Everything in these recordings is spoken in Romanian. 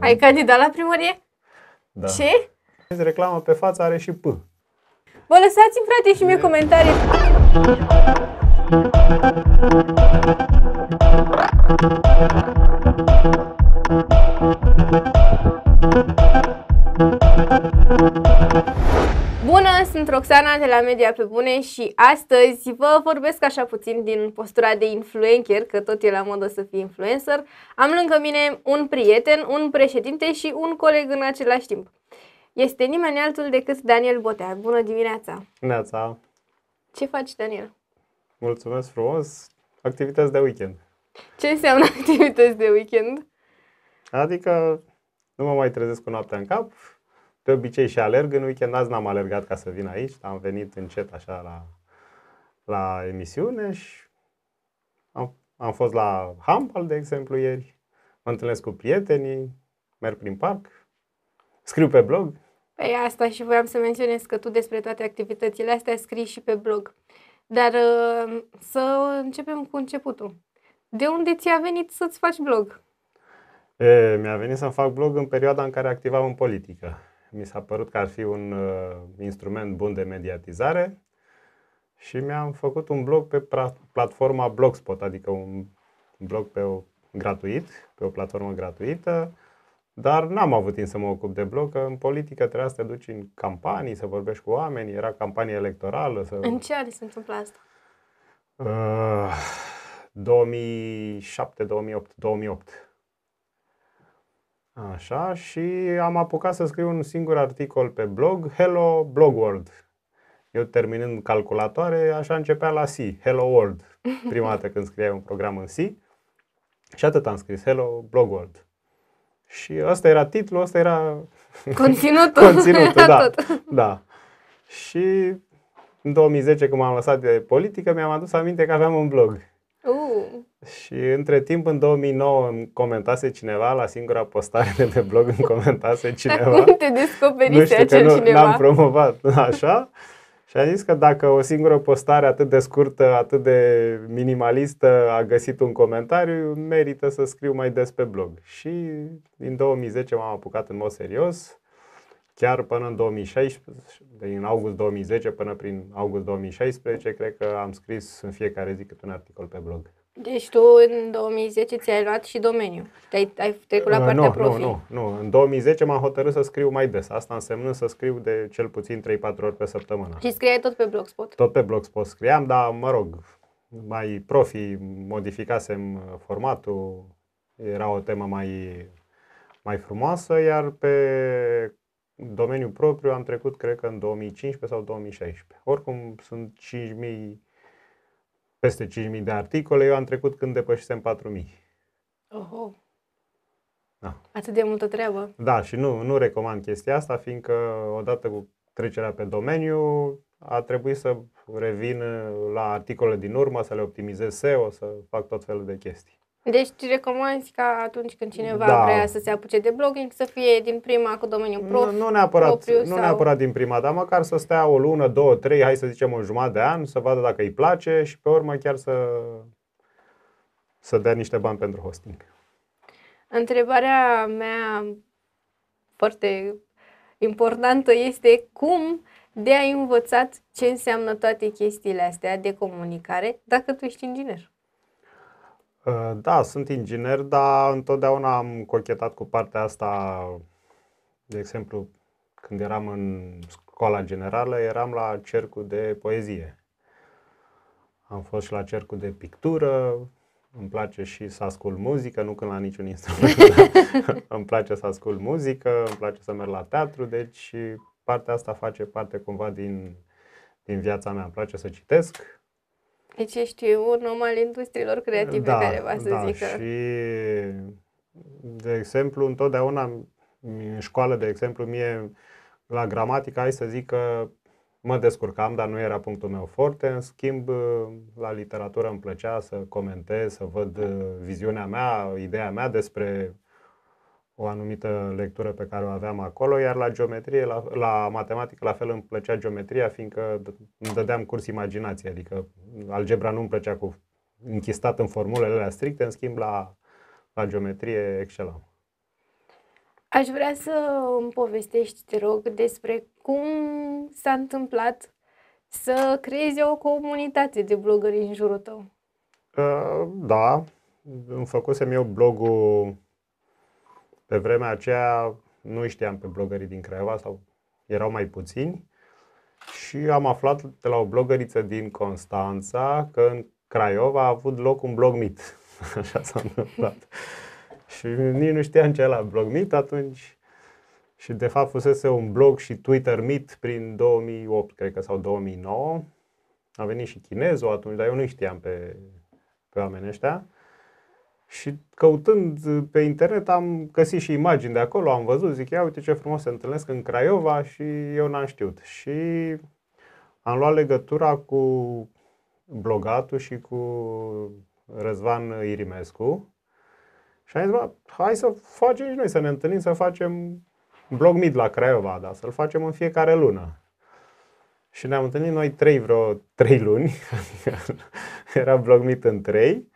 Ai da. candidat la primărie? Da. Ce? Reclamă pe față are și P. Vă lăsați-mi, frate, și mie comentarii. Thank you. sunt Roxana de la Media pe Bune și astăzi vă vorbesc așa puțin din postura de influencer, că tot e la modă să fii influencer. Am lângă mine un prieten, un președinte și un coleg în același timp. Este nimeni altul decât Daniel Botea. Bună dimineața! Neața! Ce faci, Daniel? Mulțumesc frumos! Activități de weekend. Ce înseamnă activități de weekend? Adică nu mă mai trezesc cu noaptea în cap, de obicei și alerg. În weekend azi n-am alergat ca să vin aici, am venit încet așa la, la emisiune și am, am fost la hampal de exemplu, ieri. Mă întâlnesc cu prietenii, merg prin parc, scriu pe blog. Păi asta și voiam să menționez că tu despre toate activitățile astea scrii și pe blog. Dar uh, să începem cu începutul. De unde ți-a venit să-ți faci blog? E, mi-a venit să-mi fac blog în perioada în care activam în politică mi s-a părut că ar fi un uh, instrument bun de mediatizare și mi-am făcut un blog pe platforma Blogspot, adică un blog pe o, gratuit, pe o platformă gratuită, dar n-am avut timp să mă ocup de blog, că în politică trebuia să te duci în campanii, să vorbești cu oameni, era campanie electorală. Să... În ce ani se întâmplă asta? Uh, 2007, 2008, 2008. Așa, și am apucat să scriu un singur articol pe blog, Hello Blog World. Eu terminând calculatoare, așa începea la C, Hello World, prima dată când scrieai un program în C. Și atât am scris, Hello Blog World. Și ăsta era titlul, ăsta era conținutul. conținutul, da. da. Și în 2010, când m-am lăsat de politică, mi-am adus aminte că aveam un blog. Uh. Și între timp, în 2009, îmi comentase cineva la singura postare de pe blog, îmi comentase cineva. Cum te descoperi nu știu, acel nu, cineva. am promovat, așa. Și a zis că dacă o singură postare atât de scurtă, atât de minimalistă a găsit un comentariu, merită să scriu mai des pe blog. Și din 2010 m-am apucat în mod serios chiar până în 2016, din august 2010 până prin august 2016, cred că am scris în fiecare zi câte un articol pe blog. Deci tu în 2010 ți-ai luat și domeniu. Te-ai ai trecut la uh, partea nu, profi. Nu, nu, nu. În 2010 m-am hotărât să scriu mai des. Asta însemnând să scriu de cel puțin 3-4 ori pe săptămână. Și scriai tot pe Blogspot? Tot pe Blogspot scriam, dar mă rog, mai profi modificasem uh, formatul, era o temă mai, mai frumoasă, iar pe domeniu propriu am trecut, cred că, în 2015 sau 2016. Oricum, sunt 5.000, peste 5.000 de articole. Eu am trecut când depășisem 4.000. Oh, Da. Atât de multă treabă. Da, și nu, nu recomand chestia asta, fiindcă odată cu trecerea pe domeniu a trebuit să revin la articole din urmă, să le optimizez SEO, să fac tot felul de chestii. Deci recomanzi ca atunci când cineva da. vrea să se apuce de blogging să fie din prima cu domeniul prof, nu, nu neapărat, propriu? Nu sau... neapărat din prima, dar măcar să stea o lună, două, trei, hai să zicem o jumătate de an, să vadă dacă îi place și pe urmă chiar să, să dea niște bani pentru hosting. Întrebarea mea foarte importantă este cum de ai învățat ce înseamnă toate chestiile astea de comunicare dacă tu ești inginer. Uh, da, sunt inginer, dar întotdeauna am cochetat cu partea asta. De exemplu, când eram în școala generală, eram la cercul de poezie. Am fost și la cercul de pictură, îmi place și să ascult muzică, nu când la niciun instrument. îmi place să ascult muzică, îmi place să merg la teatru, deci partea asta face parte cumva din, din viața mea. Îmi place să citesc, deci ești un om al industriilor creative da, care va să da, zică. și de exemplu, întotdeauna în școală, de exemplu, mie la gramatică hai să zic că mă descurcam, dar nu era punctul meu foarte. În schimb, la literatură îmi plăcea să comentez, să văd da. uh, viziunea mea, ideea mea despre o anumită lectură pe care o aveam acolo, iar la geometrie, la, la matematică, la fel îmi plăcea geometria, fiindcă îmi dădeam curs imaginație, adică algebra nu îmi plăcea cu închistat în formulele alea stricte, în schimb la, la geometrie excelam. Aș vrea să îmi povestești, te rog, despre cum s-a întâmplat să creezi o comunitate de blogări în jurul tău. Uh, da, îmi făcusem eu blogul pe vremea aceea nu știam pe blogării din Craiova sau erau mai puțini și am aflat de la o blogăriță din Constanța că în Craiova a avut loc un blog mit. Așa s-a întâmplat. și nici nu știam ce e la blog mit atunci. Și de fapt fusese un blog și Twitter mit prin 2008, cred că, sau 2009. A venit și chinezul atunci, dar eu nu știam pe, pe oamenii ăștia. Și căutând uh, pe internet am găsit și imagini de acolo, am văzut, zic, ia uite ce frumos se întâlnesc în Craiova și eu n-am știut. Și am luat legătura cu blogatul și cu Răzvan Irimescu și am zis, bă, hai să facem și noi, să ne întâlnim, să facem blog mid la Craiova, da, să-l facem în fiecare lună. Și ne-am întâlnit noi trei vreo trei luni, era blog mid în trei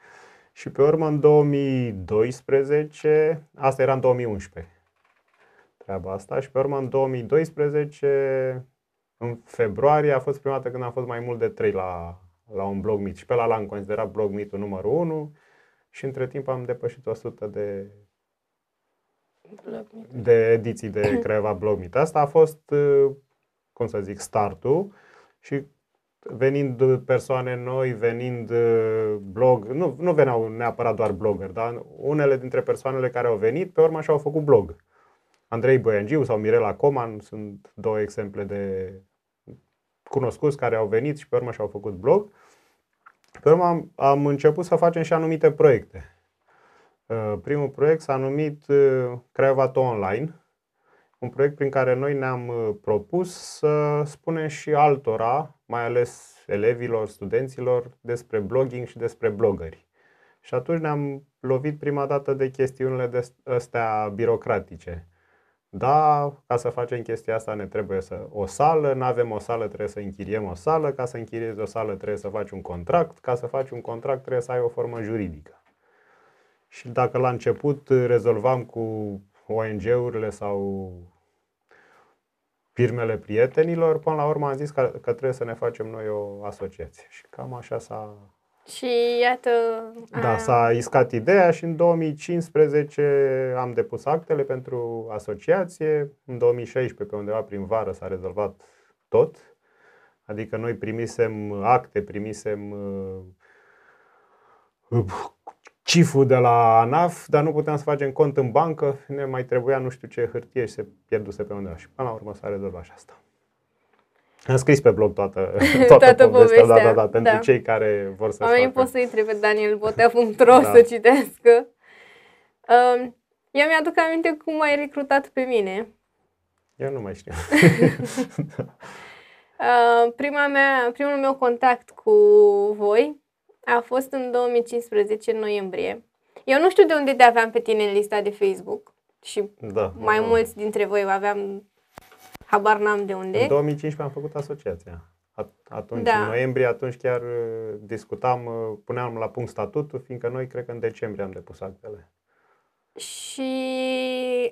și pe urmă, în 2012, asta era în 2011, treaba asta, și pe urmă, în 2012, în februarie, a fost prima dată când am fost mai mult de 3 la, la un blog mit. Și pe la l-am considerat blog mitul numărul 1 și între timp am depășit 100 de de ediții de Craiova Blog Meet. Asta a fost, cum să zic, startul și venind uh, persoane noi, venind uh, blog, nu, nu veneau neapărat doar blogger, dar unele dintre persoanele care au venit, pe urmă și-au făcut blog. Andrei Boiangiu sau Mirela Coman sunt două exemple de cunoscuți care au venit și pe urmă și-au făcut blog. Pe urmă am, am început să facem și anumite proiecte. Uh, primul proiect s-a numit Craiova Online, un proiect prin care noi ne-am uh, propus să spunem și altora, mai ales elevilor, studenților, despre blogging și despre blogări. Și atunci ne-am lovit prima dată de chestiunile de astea birocratice. Da, ca să facem chestia asta ne trebuie să o sală, nu avem o sală, trebuie să închiriem o sală, ca să închiriezi o sală trebuie să faci un contract, ca să faci un contract trebuie să ai o formă juridică. Și dacă la început rezolvam cu ONG-urile sau firmele prietenilor, până la urmă am zis că, că trebuie să ne facem noi o asociație. Și cam așa s-a... Și iată... Da, s-a iscat ideea și în 2015 am depus actele pentru asociație. În 2016, pe undeva prin vară, s-a rezolvat tot. Adică noi primisem acte, primisem uh, uh, Cifu de la ANAF, dar nu puteam să facem cont în bancă, ne mai trebuia nu știu ce hârtie și se pierduse pe undeva. Și până la urmă s-a rezolvat și asta. Am scris pe blog toată, toată, toată povestea, da, povestea, da, da, da, pentru da. cei care vor să Oamenii facă. pot să intre pe danielbotea.ro da. să citească. Um, eu mi-aduc aminte cum ai recrutat pe mine. Eu nu mai știu. da. prima mea, primul meu contact cu voi a fost în 2015, în noiembrie. Eu nu știu de unde te aveam pe tine în lista de Facebook și da, mai da. mulți dintre voi aveam, habar n-am de unde. În 2015 am făcut asociația. Atunci, da. în noiembrie, atunci chiar uh, discutam, uh, puneam la punct statutul, fiindcă noi cred că în decembrie am depus actele și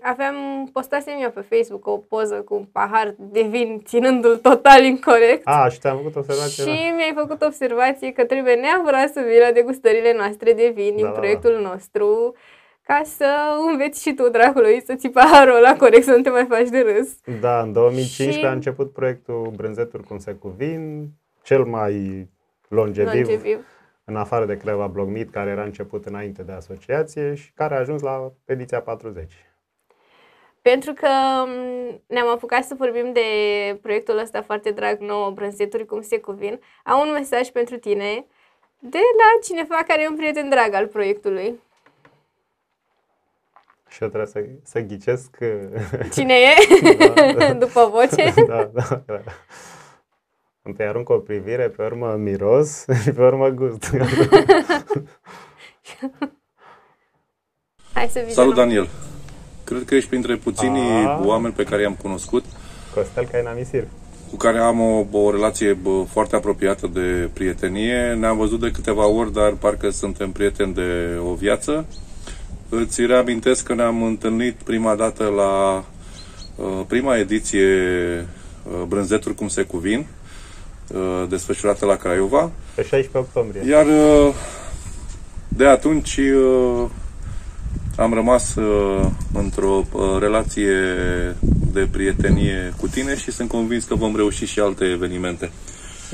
aveam, postasem eu pe Facebook o poză cu un pahar de vin ținându-l total incorrect. A, și te-am făcut observație. Și da. mi-ai făcut observație că trebuie neapărat să vii la degustările noastre de vin da, din da, da. proiectul da. nostru ca să înveți și tu, dracului, să ți paharul ăla corect, să nu te mai faci de râs. Da, în 2015 și... a început proiectul Brânzeturi cum se cuvin, cel mai longeviv, longeviv în afară de Creva Blogmit, care era început înainte de asociație și care a ajuns la ediția 40. Pentru că mm, ne-am apucat să vorbim de proiectul ăsta foarte drag nou, Brânzeturi cum se cuvin, am un mesaj pentru tine de la cineva care e un prieten drag al proiectului. Și eu trebuie să, să ghicesc. Cine e? da, da. După voce? da, da, da. Întâi păi arunc o privire, pe urmă miros și pe urmă gust. Hai să vizionăm. Salut, Daniel! Cred că ești printre puținii A. oameni pe care i-am cunoscut. Costel Cainamisir. Cu care am o, o relație foarte apropiată de prietenie. Ne-am văzut de câteva ori, dar parcă suntem prieteni de o viață. Îți reamintesc că ne-am întâlnit prima dată la uh, prima ediție uh, Brânzeturi cum se cuvin. Uh, desfășurată la Craiova. Pe 16 octombrie. Iar uh, de atunci uh, am rămas într-o relație de prietenie cu tine și sunt convins că vom reuși și alte evenimente.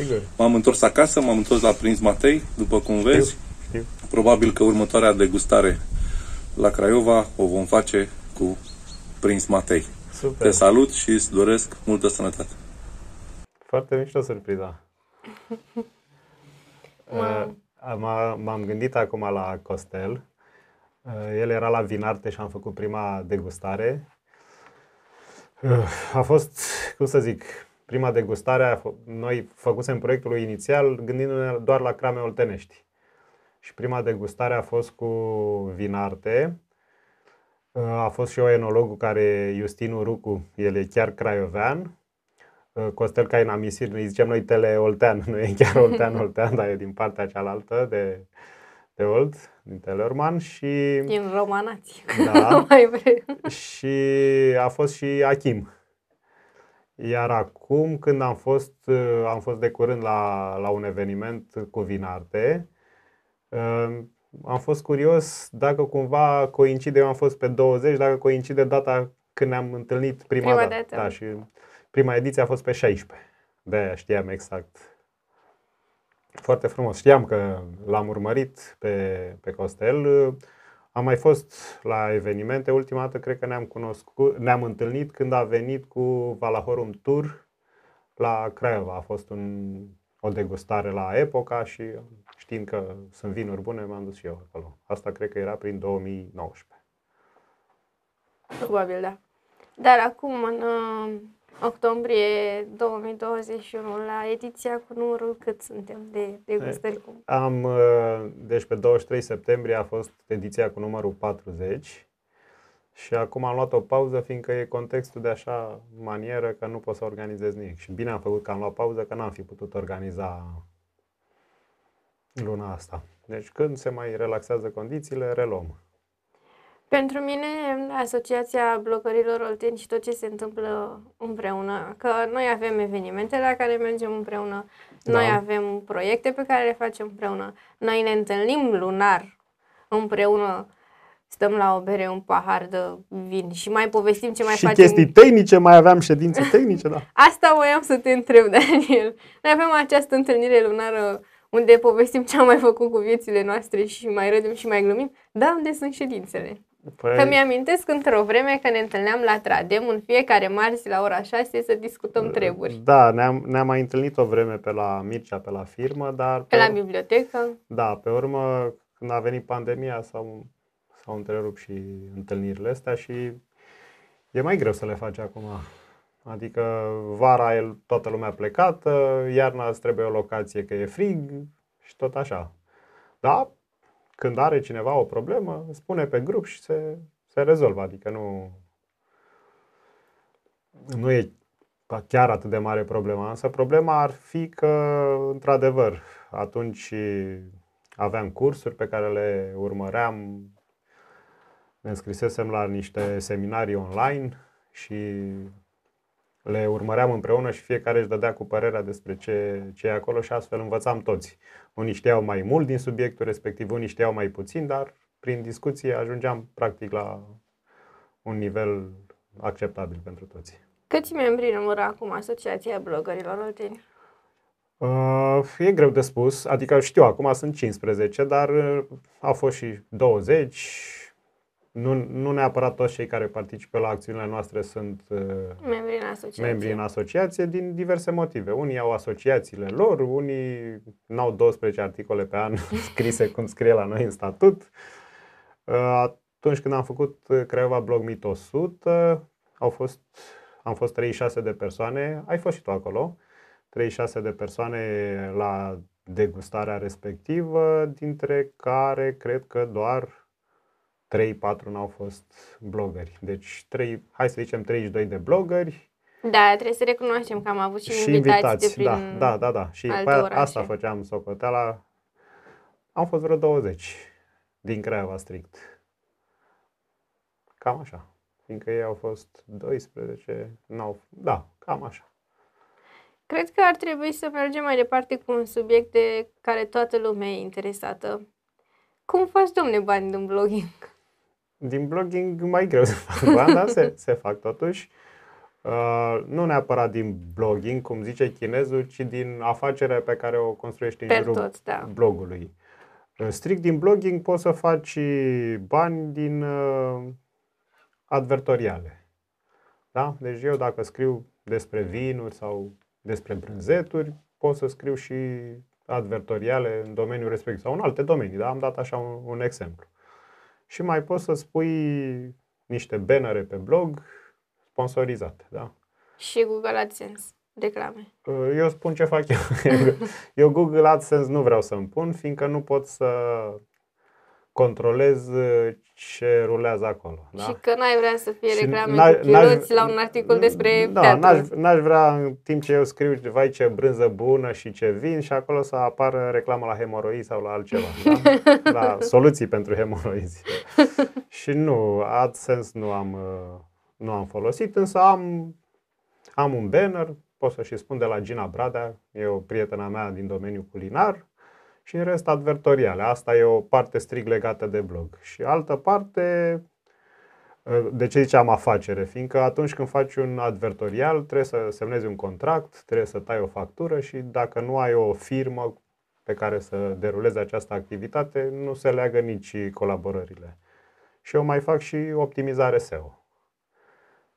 Sigur. M-am întors acasă, m-am întors la Prinz Matei, după cum știu, vezi. Știu. Probabil că următoarea degustare la Craiova o vom face cu Prinz Matei. Super. Te salut și îți doresc multă sănătate. Foarte mișto surpriza. Eh, m-am gândit acum la Costel. Eh, el era la Vinarte și am făcut prima degustare. Eh, a fost, cum să zic, prima degustare. Noi făcusem proiectul inițial gândindu-ne doar la crame oltenești. Și prima degustare a fost cu Vinarte. A fost și o enologul care, Justinu Rucu, el e chiar craiovean Costel în amisir, noi zicem noi Tele Oltean, nu e chiar Oltean Oltean, dar e din partea cealaltă de, de Olt, din Teleorman și... Din Romanați, da, mai vrei. Și a fost și Achim. Iar acum, când am fost, uh, am fost de curând la, la un eveniment cu Vinarte, uh, am fost curios dacă cumva coincide, eu am fost pe 20, dacă coincide data când ne-am întâlnit prima, prima dată. dată. Da, și Prima ediție a fost pe 16. De știam exact. Foarte frumos. Știam că l-am urmărit pe, pe Costel. Am mai fost la evenimente. Ultima dată cred că ne-am cunoscut, ne-am întâlnit când a venit cu Valahorum Tour la Craiova. A fost un, o degustare la Epoca și știind că sunt vinuri bune, m-am dus și eu acolo. Asta cred că era prin 2019. Probabil, da. Dar acum, în octombrie 2021 la ediția cu numărul cât suntem de degustări. Am, uh, deci pe 23 septembrie a fost ediția cu numărul 40 și acum am luat o pauză fiindcă e contextul de așa manieră că nu pot să organizez nimic. Și bine am făcut că am luat pauză că n-am fi putut organiza luna asta. Deci când se mai relaxează condițiile, reluăm. Pentru mine, Asociația Blocărilor Olteni și tot ce se întâmplă împreună, că noi avem evenimente la care mergem împreună, da. noi avem proiecte pe care le facem împreună, noi ne întâlnim lunar împreună, stăm la o bere, un pahar de vin și mai povestim ce mai și facem. Și chestii tehnice, mai aveam ședințe tehnice, da. Asta voiam să te întreb, Daniel. Noi avem această întâlnire lunară unde povestim ce am mai făcut cu viețile noastre și mai râdem și mai glumim, dar unde sunt ședințele? Păi... Că mi-amintesc într-o vreme că ne întâlneam la Tradem în fiecare marți la ora 6 să discutăm treburi. Da, ne-am, ne-am mai întâlnit o vreme pe la Mircea, pe la firmă, dar... Pe, pe la bibliotecă? Da, pe urmă, când a venit pandemia, s-au, s-au întrerupt și întâlnirile astea și e mai greu să le faci acum. Adică vara e toată lumea plecată, iarna îți trebuie o locație că e frig și tot așa. Da, când are cineva o problemă, spune pe grup și se, se rezolvă. Adică nu, nu e chiar atât de mare problema, însă problema ar fi că, într-adevăr, atunci aveam cursuri pe care le urmăream, ne înscrisesem la niște seminarii online și le urmăream împreună și fiecare își dădea cu părerea despre ce, ce e acolo și astfel învățam toți. Unii știau mai mult din subiectul respectiv, unii știau mai puțin, dar prin discuție ajungeam practic la un nivel acceptabil pentru toți. Câți membri numără acum Asociația Blogărilor Olteni? Uh, e greu de spus, adică știu, acum sunt 15, dar uh, au fost și 20, nu, nu neapărat toți cei care participă la acțiunile noastre sunt uh, membri în asociație, membri în asociație din diverse motive. Unii au asociațiile lor, unii n-au 12 articole pe an scrise cum scrie la noi în statut. Uh, atunci când am făcut Craiova Blog Meet 100, au fost, am fost 36 de persoane, ai fost și tu acolo, 36 de persoane la degustarea respectivă, dintre care cred că doar 3-4 n-au fost blogări. Deci, 3, hai să zicem 32 de blogări. Da, trebuie să recunoaștem că am avut și, și invitați, invitați de prin da, da, da, da. Și alte orașe. asta făceam socoteala. Am fost vreo 20 din Craiova strict. Cam așa. Fiindcă ei au fost 12, n-au, da, cam așa. Cred că ar trebui să mergem mai departe cu un subiect de care toată lumea e interesată. Cum faci, domne, bani din blogging? din blogging mai greu să fac bani, da, dar se, se fac totuși. Uh, nu neapărat din blogging, cum zice chinezul, ci din afacerea pe care o construiești în pe jurul tot, da. blogului. Uh, strict din blogging poți să faci bani din uh, advertoriale. Da? Deci eu dacă scriu despre vinuri sau despre brânzeturi, pot să scriu și advertoriale în domeniul respectiv sau în alte domenii, da? Am dat așa un, un exemplu și mai poți să spui niște bannere pe blog sponsorizate, da? Și Google AdSense, reclame. Uh, eu spun ce fac eu. Eu Google AdSense nu vreau să-mi pun, fiindcă nu pot să controlez uh, ce rulează acolo. Da? Și că n-ai vrea să fie reclame de la un articol despre da, teatru. N-aș, n-aș vrea în timp ce eu scriu, vai ce brânză bună și ce vin și acolo să apară reclamă la hemoroizi sau la altceva. Da? la soluții pentru hemoroizi. și nu, AdSense nu am, uh, nu am folosit, însă am, am un banner, pot să și spun de la Gina Bradea, e o prietena mea din domeniul culinar, și în rest advertoriale. Asta e o parte strict legată de blog. Și altă parte, ă, de ce ziceam afacere? Fiindcă atunci când faci un advertorial trebuie să semnezi un contract, trebuie să tai o factură și dacă nu ai o firmă pe care să deruleze această activitate, nu se leagă nici colaborările. Și eu mai fac și optimizare SEO.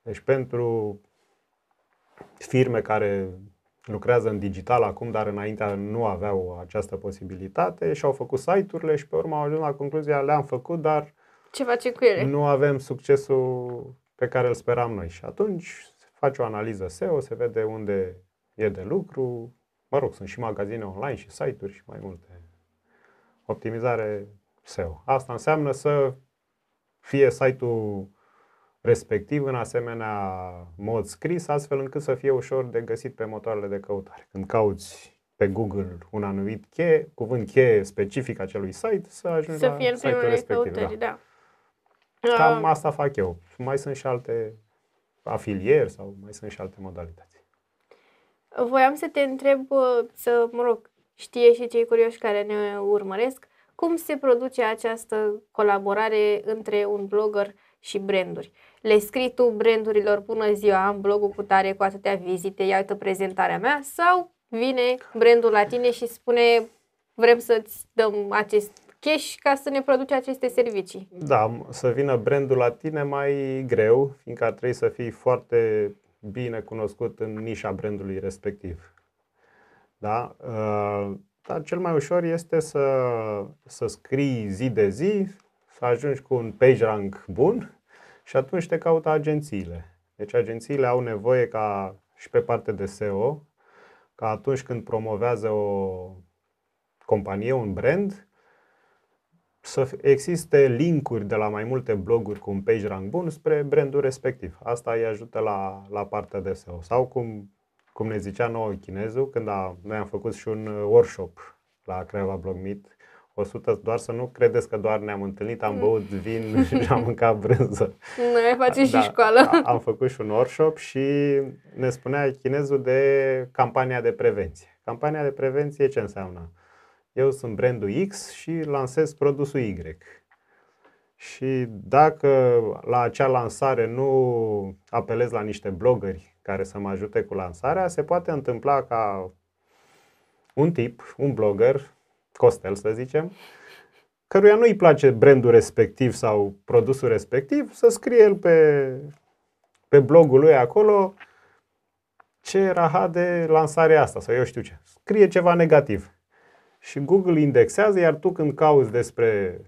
Deci pentru firme care lucrează în digital acum, dar înainte nu aveau această posibilitate și au făcut site-urile și pe urmă au ajuns la concluzia le-am făcut, dar ce facem cu ele? Nu avem succesul pe care îl speram noi. Și atunci faci o analiză SEO, se vede unde e de lucru. Mă rog, sunt și magazine online și site-uri și mai multe. Optimizare SEO. Asta înseamnă să fie site-ul respectiv în asemenea mod scris, astfel încât să fie ușor de găsit pe motoarele de căutare. Când cauți pe Google un anumit cheie, cuvânt cheie specific acelui site, să ajungi să fie la site respectiv. Căutări, da. da. Cam uh, asta fac eu. Mai sunt și alte afilieri sau mai sunt și alte modalități. Voiam să te întreb, uh, să, mă rog, știe și cei curioși care ne urmăresc, cum se produce această colaborare între un blogger uh, și branduri. Le scrii tu brandurilor, bună ziua, am blogul cu tare cu atâtea vizite, iată prezentarea mea sau vine brandul la tine și spune vrem să-ți dăm acest cash ca să ne produce aceste servicii. Da, să vină brandul la tine mai greu, fiindcă trebuie să fii foarte bine cunoscut în nișa brandului respectiv. Da? Ă, dar cel mai ușor este să, să scrii zi de zi să ajungi cu un page rank bun și atunci te caută agențiile. Deci agențiile au nevoie ca și pe parte de SEO, ca atunci când promovează o companie, un brand, să existe linkuri de la mai multe bloguri cu un page rank bun spre brandul respectiv. Asta îi ajută la, la partea de SEO. Sau cum, cum ne zicea nouă chinezul, când a, noi am făcut și un uh, workshop la Creva Blog Meet, 100, doar să nu credeți că doar ne-am întâlnit, am mm. băut vin și am mâncat brânză. Noi facem da, și școală. Am făcut și un workshop și ne spunea chinezul de campania de prevenție. Campania de prevenție ce înseamnă? Eu sunt brandul X și lansez produsul Y. Și dacă la acea lansare nu apelez la niște blogări care să mă ajute cu lansarea, se poate întâmpla ca un tip, un blogger, Costel, să zicem, căruia nu-i place brandul respectiv sau produsul respectiv, să scrie el pe, pe blogul lui acolo ce raha de lansare asta sau eu știu ce. Scrie ceva negativ. Și Google indexează, iar tu când cauți despre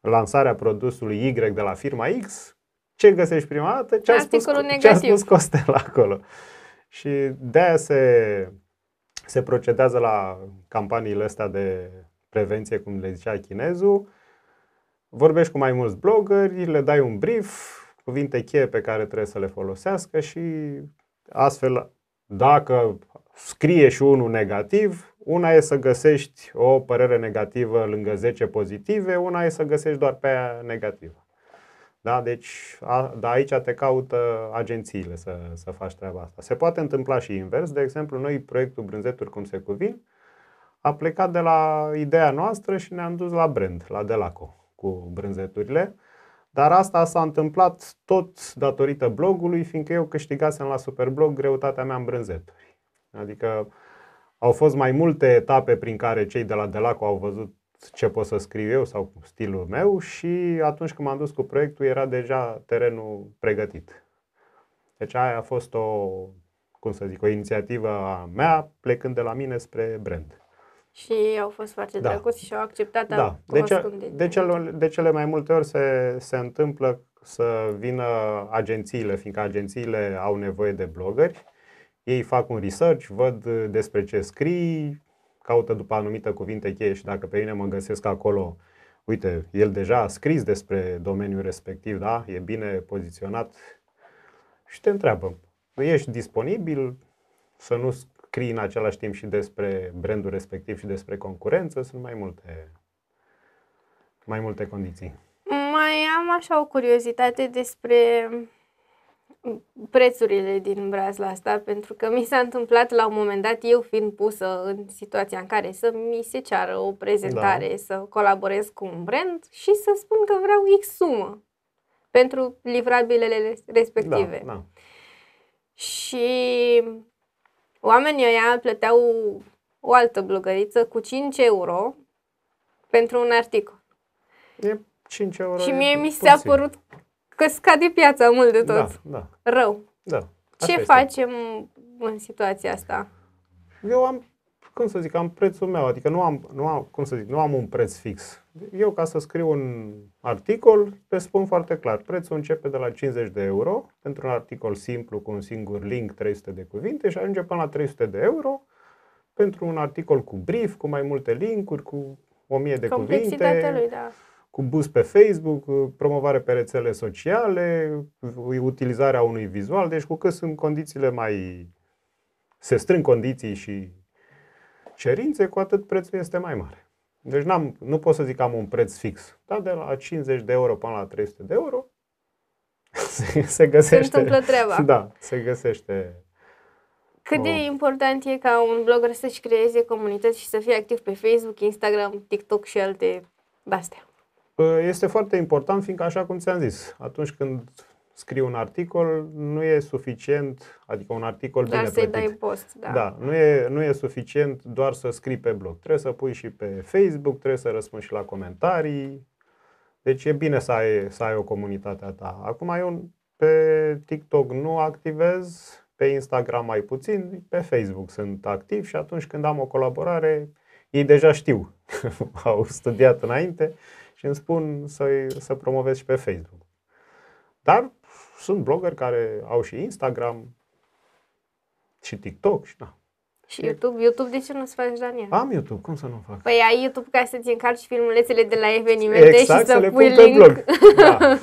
lansarea produsului Y de la firma X, ce găsești prima dată? Ce a spus, ce spus Costel acolo. Și de aia se se procedează la campaniile astea de prevenție, cum le zicea chinezul, vorbești cu mai mulți blogări, le dai un brief, cuvinte cheie pe care trebuie să le folosească și astfel, dacă scrie și unul negativ, una e să găsești o părere negativă lângă 10 pozitive, una e să găsești doar pe aia negativă. Da? Deci a, da, aici te caută agențiile să, să faci treaba asta. Se poate întâmpla și invers. De exemplu, noi proiectul Brânzeturi cum se cuvin a plecat de la ideea noastră și ne-am dus la brand, la Delaco cu brânzeturile. Dar asta s-a întâmplat tot datorită blogului, fiindcă eu câștigasem la Superblog greutatea mea în brânzeturi. Adică au fost mai multe etape prin care cei de la Delaco au văzut ce pot să scriu eu sau cu stilul meu și atunci când m-am dus cu proiectul era deja terenul pregătit. Deci aia a fost o, cum să zic, o inițiativă a mea plecând de la mine spre brand. Și au fost foarte da. drăguți și au acceptat da. de, ce, de, de, cele, de cele mai multe ori se, se întâmplă să vină agențiile, fiindcă agențiile au nevoie de blogări. Ei fac un research, văd despre ce scrii, caută după anumite cuvinte cheie și dacă pe mine mă găsesc acolo, uite, el deja a scris despre domeniul respectiv, da? E bine poziționat și te întreabă, ești disponibil să nu scrii în același timp și despre brandul respectiv și despre concurență? Sunt mai multe, mai multe condiții. Mai am așa o curiozitate despre prețurile din brazla asta, pentru că mi s-a întâmplat la un moment dat, eu fiind pusă în situația în care să mi se ceară o prezentare, da. să colaborez cu un brand și să spun că vreau X sumă pentru livrabilele respective. Da, da. Și oamenii ăia plăteau o altă blogăriță cu 5 euro pentru un articol. E 5 euro. Și mie mi s-a părut Că scade piața mult de tot. Da, da. Rău. Da. Așa Ce este. facem în situația asta? Eu am, cum să zic, am prețul meu, adică nu am, nu am, cum să zic, nu am un preț fix. Eu ca să scriu un articol, te spun foarte clar, prețul începe de la 50 de euro pentru un articol simplu cu un singur link, 300 de cuvinte și ajunge până la 300 de euro pentru un articol cu brief, cu mai multe linkuri, cu o mie de cuvinte. Complexitatea lui, da cu bus pe Facebook, uh, promovare pe rețele sociale, uh, utilizarea unui vizual. Deci cu cât sunt condițiile mai... se strâng condiții și cerințe, cu atât prețul este mai mare. Deci n-am, nu pot să zic că am un preț fix, dar de la 50 de euro până la 300 de euro se, se găsește. Se întâmplă treaba. Da, se găsește. Cât de important e ca un blogger să-și creeze comunități și să fie activ pe Facebook, Instagram, TikTok și alte bastea. Este foarte important, fiindcă, așa cum ți-am zis, atunci când scriu un articol, nu e suficient, adică un articol doar bine să-i plătit. dai post, da. da nu, e, nu e suficient doar să scrii pe blog. Trebuie să pui și pe Facebook, trebuie să răspunzi și la comentarii. Deci e bine să ai, să ai o comunitate a ta. Acum eu pe TikTok nu activez, pe Instagram mai puțin, pe Facebook sunt activ și atunci când am o colaborare, ei deja știu, au studiat înainte, și îmi spun să, să promovez și pe Facebook. Dar sunt blogger care au și Instagram și TikTok și da. Și YouTube? YouTube de ce nu-ți faci, Daniel? Am YouTube, cum să nu fac? Păi ai YouTube ca să-ți încarci filmulețele de la evenimente exact, și să, să le pui link. Pe blog. Da,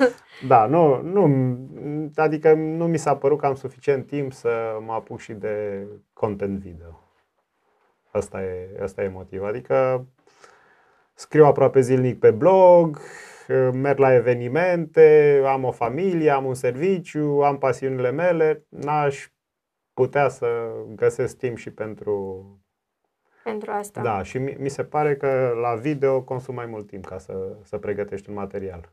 da nu, nu, adică nu mi s-a părut că am suficient timp să mă apuc și de content video. Asta e, asta e motiv. Adică scriu aproape zilnic pe blog, uh, merg la evenimente, am o familie, am un serviciu, am pasiunile mele, n-aș putea să găsesc timp și pentru pentru asta. Da, și mi, mi se pare că la video consum mai mult timp ca să, să pregătești un material.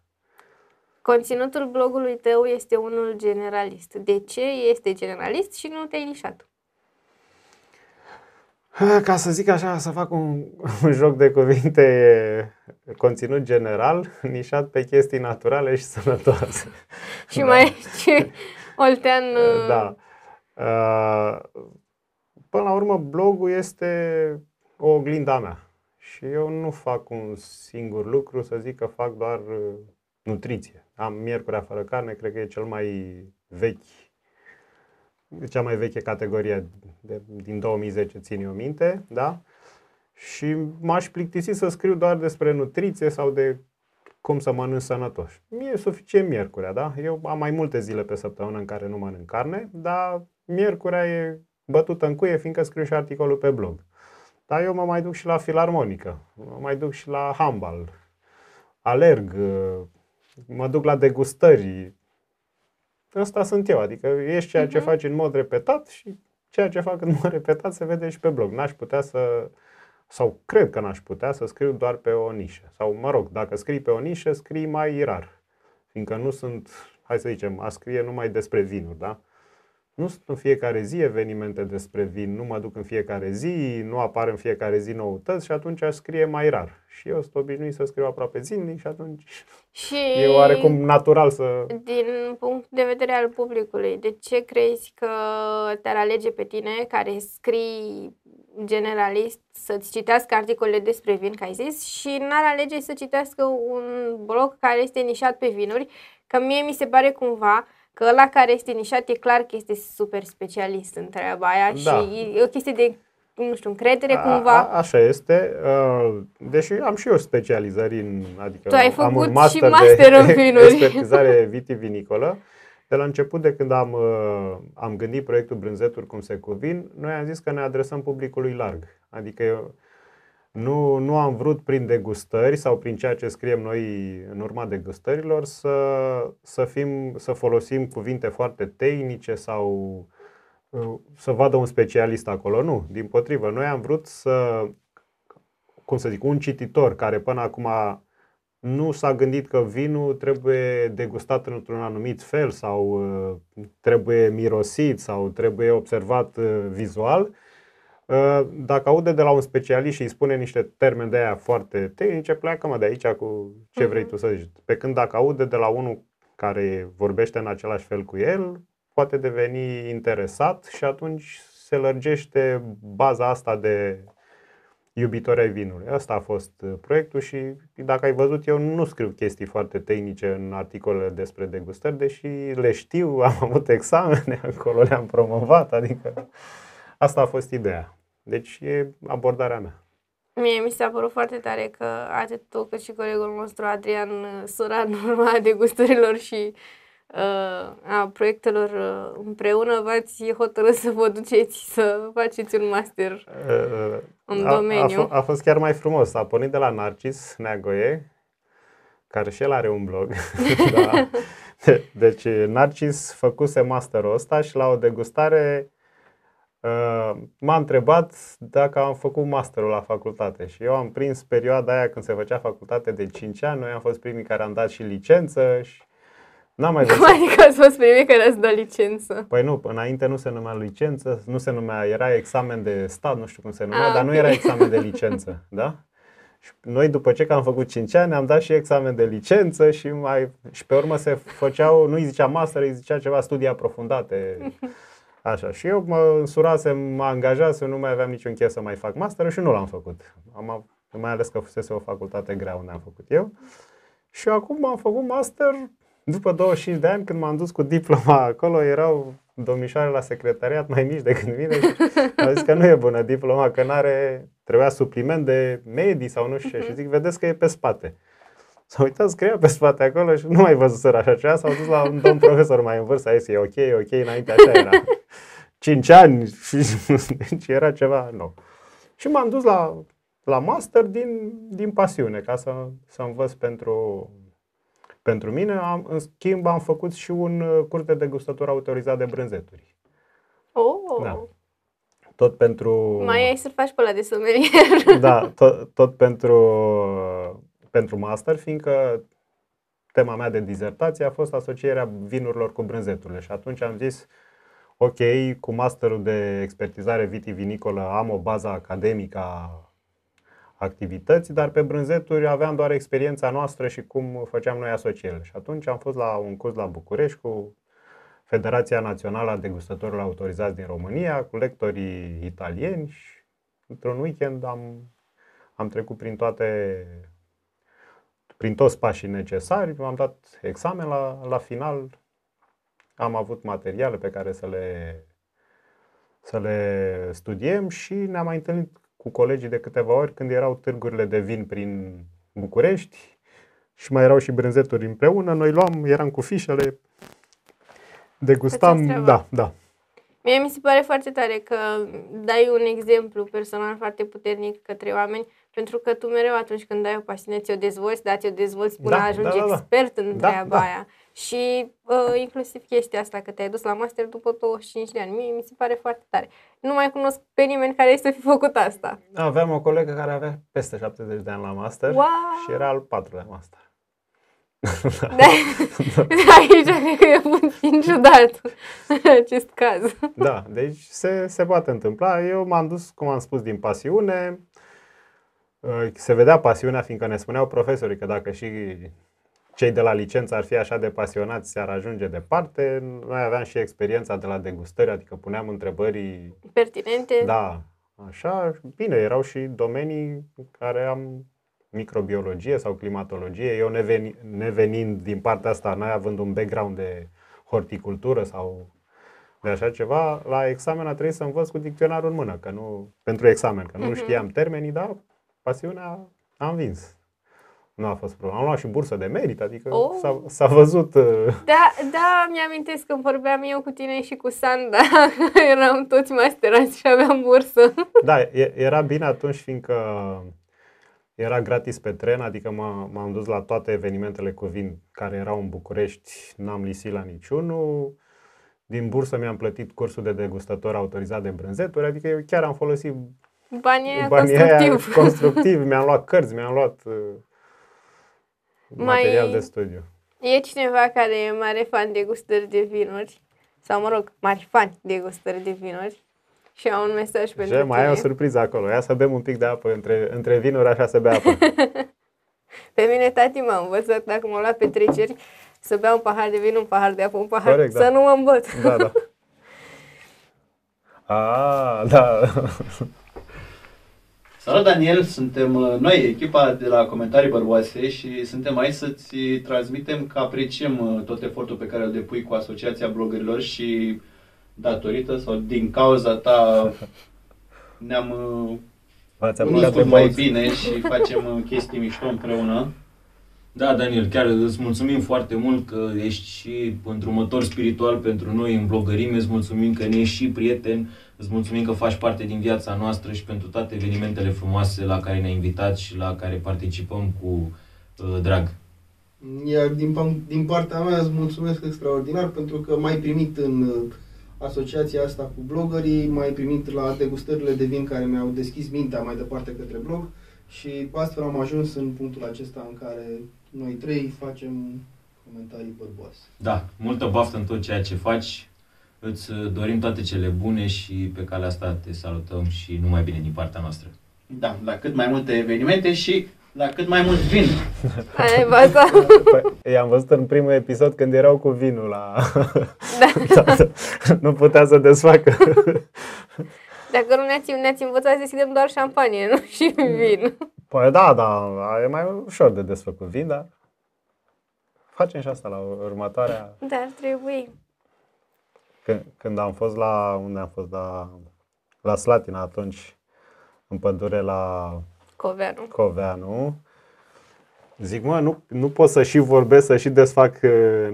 Conținutul blogului tău este unul generalist. De ce este generalist și nu te-ai nișat? ca să zic așa, să fac un, un joc de cuvinte conținut general, nișat pe chestii naturale și sănătoase. Și da. mai și Oltean... Da. Uh, da. Uh, până la urmă, blogul este o oglinda mea. Și eu nu fac un singur lucru, să zic că fac doar uh, nutriție. Am miercurea fără carne, cred că e cel mai vechi cea mai veche categorie de, din 2010, țin eu minte, da? Și m-aș plictisi să scriu doar despre nutriție sau de cum să mănânc sănătos. Mie e suficient miercurea, da? Eu am mai multe zile pe săptămână în care nu mănânc carne, dar miercurea e bătută în cuie, fiindcă scriu și articolul pe blog. Dar eu mă mai duc și la filarmonică, mă mai duc și la handball, alerg, mă duc la degustări, ăsta sunt eu. Adică ești ceea ce mhm. faci în mod repetat și ceea ce fac în mod repetat se vede și pe blog. N-aș putea să, sau cred că n-aș putea să scriu doar pe o nișă. Sau, mă rog, dacă scrii pe o nișă, scrii mai rar. Fiindcă nu sunt, hai să zicem, a scrie numai despre vinuri, da? Nu sunt în fiecare zi evenimente despre vin, nu mă duc în fiecare zi, nu apar în fiecare zi noutăți și atunci aș scrie mai rar. Și eu sunt obișnuit să scriu aproape zilnic și atunci și e oarecum natural să... Din punct de vedere al publicului, de ce crezi că te-ar alege pe tine care scrii generalist să-ți citească articole despre vin, ca ai zis, și n-ar alege să citească un blog care este nișat pe vinuri, că mie mi se pare cumva Că la care este nișat e clar că este super specialist în treaba aia da. și e o chestie de nu știu, încredere cumva. A, a, așa este, ă, deși am și eu specializări în, adică tu ai făcut am un master și master de în vinuri. expertizare vitivinicolă. De la început, de când am, ă, am gândit proiectul Brânzeturi cum se cuvin, noi am zis că ne adresăm publicului larg. Adică nu, nu am vrut prin degustări sau prin ceea ce scriem noi în urma degustărilor să, să, fim, să folosim cuvinte foarte tehnice sau uh, să vadă un specialist acolo. Nu, din potrivă. Noi am vrut să, cum să zic, un cititor care până acum nu s-a gândit că vinul trebuie degustat într-un anumit fel sau uh, trebuie mirosit sau trebuie observat uh, vizual, Ă, dacă aude de la un specialist și îi spune niște termeni de aia foarte tehnice, pleacă mă de aici cu ce mhm. vrei tu să zici. Pe când dacă aude de la unul care vorbește în același fel cu el, poate deveni interesat și atunci se lărgește baza asta de iubitori ai vinului. Asta a fost ă, proiectul și dacă ai văzut, eu nu scriu chestii foarte tehnice în articolele despre degustări, deși le știu, am avut examene acolo, le-am promovat, adică asta a fost ideea. Deci e abordarea mea. Mie mi s-a părut foarte tare că atât tu cât și colegul nostru Adrian Suran, norma de gusturilor și uh, a proiectelor uh, împreună, v-ați hotărât să vă duceți să faceți un master uh, uh în a, domeniu. A, f- a fost chiar mai frumos. A pornit de la Narcis Neagoie, care și el are un blog. da. Deci Narcis făcuse masterul ăsta și la o degustare Uh, m-a întrebat dacă am făcut masterul la facultate și eu am prins perioada aia când se făcea facultate de 5 ani, noi am fost primii care am dat și licență și N-am mai văzut. Cum adică ați fost primii care ați dat licență? Păi nu, înainte nu se numea licență, nu se numea, era examen de stat, nu știu cum se numea, A, ah, dar okay. nu era examen de licență, da? Și noi după ce că am făcut 5 ani am dat și examen de licență și mai și pe urmă se făceau, nu îi zicea master, îi zicea ceva studii aprofundate. Așa, și eu mă însurasem, mă angajasem, nu mai aveam niciun chef să mai fac master și nu l-am făcut. Am, mai ales că fusese o facultate grea unde am făcut eu. Și acum am făcut master, după 25 de ani, când m-am dus cu diploma acolo, erau domnișoare la secretariat mai mici decât mine și Am zis că nu e bună diploma, că n-are, trebuia supliment de medii sau nu știu ce. Și mhm. zic, vedeți că e pe spate. s au uitat, scria pe spate acolo și nu mai văzut așa ceva. S-au dus la un domn profesor mai în vârstă, a zis, e ok, e ok, înainte așa era. 5 ani și deci era ceva nou. Și m-am dus la, la master din, din pasiune, ca să, să învăț pentru, pentru mine. Am, în schimb, am făcut și un uh, curs de degustător autorizat de brânzeturi. Oh! Da. Tot pentru... Mai ai să faci pe la de somelier. Da, tot, tot pentru, pentru master, fiindcă tema mea de dizertație a fost asocierea vinurilor cu brânzeturile și atunci am zis, uh, ok, cu masterul de expertizare vitivinicolă am o bază academică a activității, dar pe brânzeturi aveam doar experiența noastră și cum făceam noi asocierile. Și atunci am fost la un curs la București cu Federația Națională a Degustătorilor Autorizați din România, cu lectorii italieni și într-un weekend am, am trecut prin toate prin toți pașii necesari, am dat examen la, la final, am avut materiale pe care să le, să le studiem și ne-am mai întâlnit cu colegii de câteva ori când erau târgurile de vin prin București și mai erau și brânzeturi împreună. Noi luam, eram cu fișele, degustam, da, da. Mie mi se pare foarte tare că dai un exemplu personal foarte puternic către oameni, pentru că tu mereu atunci când ai o pasiune ți-o dezvolți, dar ți-o dezvolți până da, ajungi da, da, da. expert în da, treaba da. aia. Și uh, inclusiv chestia asta că te-ai dus la master după 25 de ani, mie mi se pare foarte tare. Nu mai cunosc pe nimeni care să fi făcut asta. Aveam o colegă care avea peste 70 de ani la master wow. și era al patrulea master. Da. da. Aici cred că e puțin ciudat în acest caz. Da, deci se, se poate întâmpla. Eu m-am dus, cum am spus, din pasiune. Uh, se vedea pasiunea, fiindcă ne spuneau profesorii că dacă și cei de la licență ar fi așa de pasionați, se ar ajunge departe. Noi aveam și experiența de la degustări, adică puneam întrebări pertinente. Da, așa. Bine, erau și domenii care am microbiologie sau climatologie. Eu nevenind din partea asta, noi având un background de horticultură sau de așa ceva, la examen a trebuit să învăț cu dicționarul în mână, că nu, pentru examen, că nu mhm. știam termenii, dar pasiunea am învins. Nu a fost problemă. Am luat și bursă de merit, adică oh. s-a, s-a văzut. Uh, da, da, mi-amintesc când vorbeam eu cu tine și cu Sanda, eram toți masterați și aveam bursă. Da, e, era bine atunci fiindcă era gratis pe tren, adică m-a, m-am dus la toate evenimentele cu vin care erau în București, n-am lisit la niciunul. Din bursă mi-am plătit cursul de degustator autorizat de brânzeturi, adică eu chiar am folosit banii, banii constructiv. Aia constructiv. Mi-am luat cărți, mi-am luat uh, Material de studiu. E cineva care e mare fan de gustări de vinuri, sau mă rog, mari fan de gustări de vinuri și au un mesaj pentru Je, tine. mai ai o surpriză acolo. Ia să bem un pic de apă între, între vinuri, așa să bea apă. pe mine tati m-a învățat dacă mă lua petreceri să bea un pahar de vin, un pahar de apă, un pahar, Corect, da. să da. nu mă îmbăt. Da, da. A, ah, da. Salut Daniel, suntem uh, noi, echipa de la Comentarii Bărboase și suntem aici să-ți transmitem că apreciem uh, tot efortul pe care îl depui cu Asociația Blogărilor și datorită sau din cauza ta ne-am uh, cunoscut mai bine și facem chestii mișto împreună. Da, Daniel, chiar îți mulțumim foarte mult că ești și îndrumător spiritual pentru noi în blogărime, îți mulțumim că ne ești și prieten Îți mulțumim că faci parte din viața noastră și pentru toate evenimentele frumoase la care ne-ai invitat și la care participăm cu uh, drag. Iar din, din partea mea îți mulțumesc extraordinar pentru că m-ai primit în uh, asociația asta cu blogării, m-ai primit la degustările de vin care mi-au deschis mintea mai departe către blog și astfel am ajuns în punctul acesta în care noi trei facem comentarii bărboase. Da, multă baftă în tot ceea ce faci, Îți uh, dorim toate cele bune și pe calea asta te salutăm și numai bine din partea noastră. Da, la cât mai multe evenimente și la cât mai mult vin. Hai, baza. Păi, i-am văzut în primul episod când erau cu vinul la... Da. da nu putea să desfacă. Dacă nu ne-ați, ne-ați învățat să deschidem doar șampanie, nu și vin. Păi da, da, e mai ușor de desfăcut vin, dar facem și asta la următoarea. Da, trebuie. Când, când am fost la, unde am fost la, la Slatina atunci, în pădure la Coveanu, Coveanu Zic, mă, nu, nu pot să și vorbesc, să și desfac.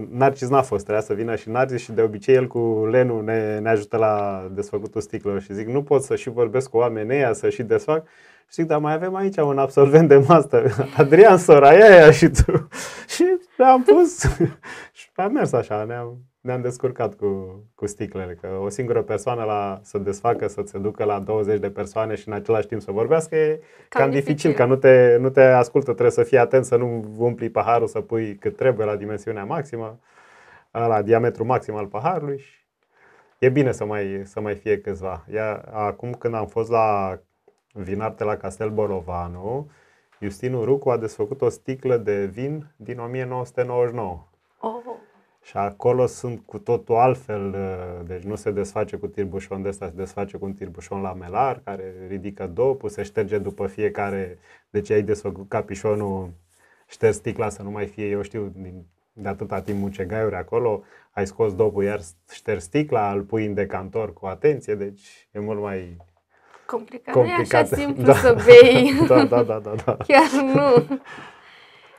Narcis n-a fost, trebuia să vină și Narcis și de obicei el cu Lenu ne, ne ajută la desfăcutul sticlelor și zic, nu pot să și vorbesc cu oamenii ăia, să și desfac. Și zic, dar mai avem aici un absolvent de master, Adrian Soraia și tu. și am pus și am mers așa, ne-am ne-am descurcat cu, cu sticlele, că o singură persoană la, să desfacă, să se ducă la 20 de persoane și în același timp să vorbească e cam, cam dificil, dificil, că nu te, nu te ascultă, trebuie să fii atent, să nu umpli paharul, să pui cât trebuie la dimensiunea maximă, la diametru maxim al paharului și e bine să mai, să mai fie câțiva. Ia, acum când am fost la vinarte la Castel Borovanu, Justinu Rucu a desfăcut o sticlă de vin din 1999. Oh. Și acolo sunt cu totul altfel, uh, deci nu se desface cu tirbușon de ăsta, se desface cu un tirbușon lamelar care ridică dopul, se șterge după fiecare, deci ai desfăcut capișonul, ștergi sticla să nu mai fie, eu știu, din, de atâta timp mucegaiuri acolo, ai scos dopul, iar ștergi sticla, îl pui în decantor cu atenție, deci e mult mai complicat. complicat. Nu e așa simplu da. să bei. da, da, da, da, da. Chiar nu.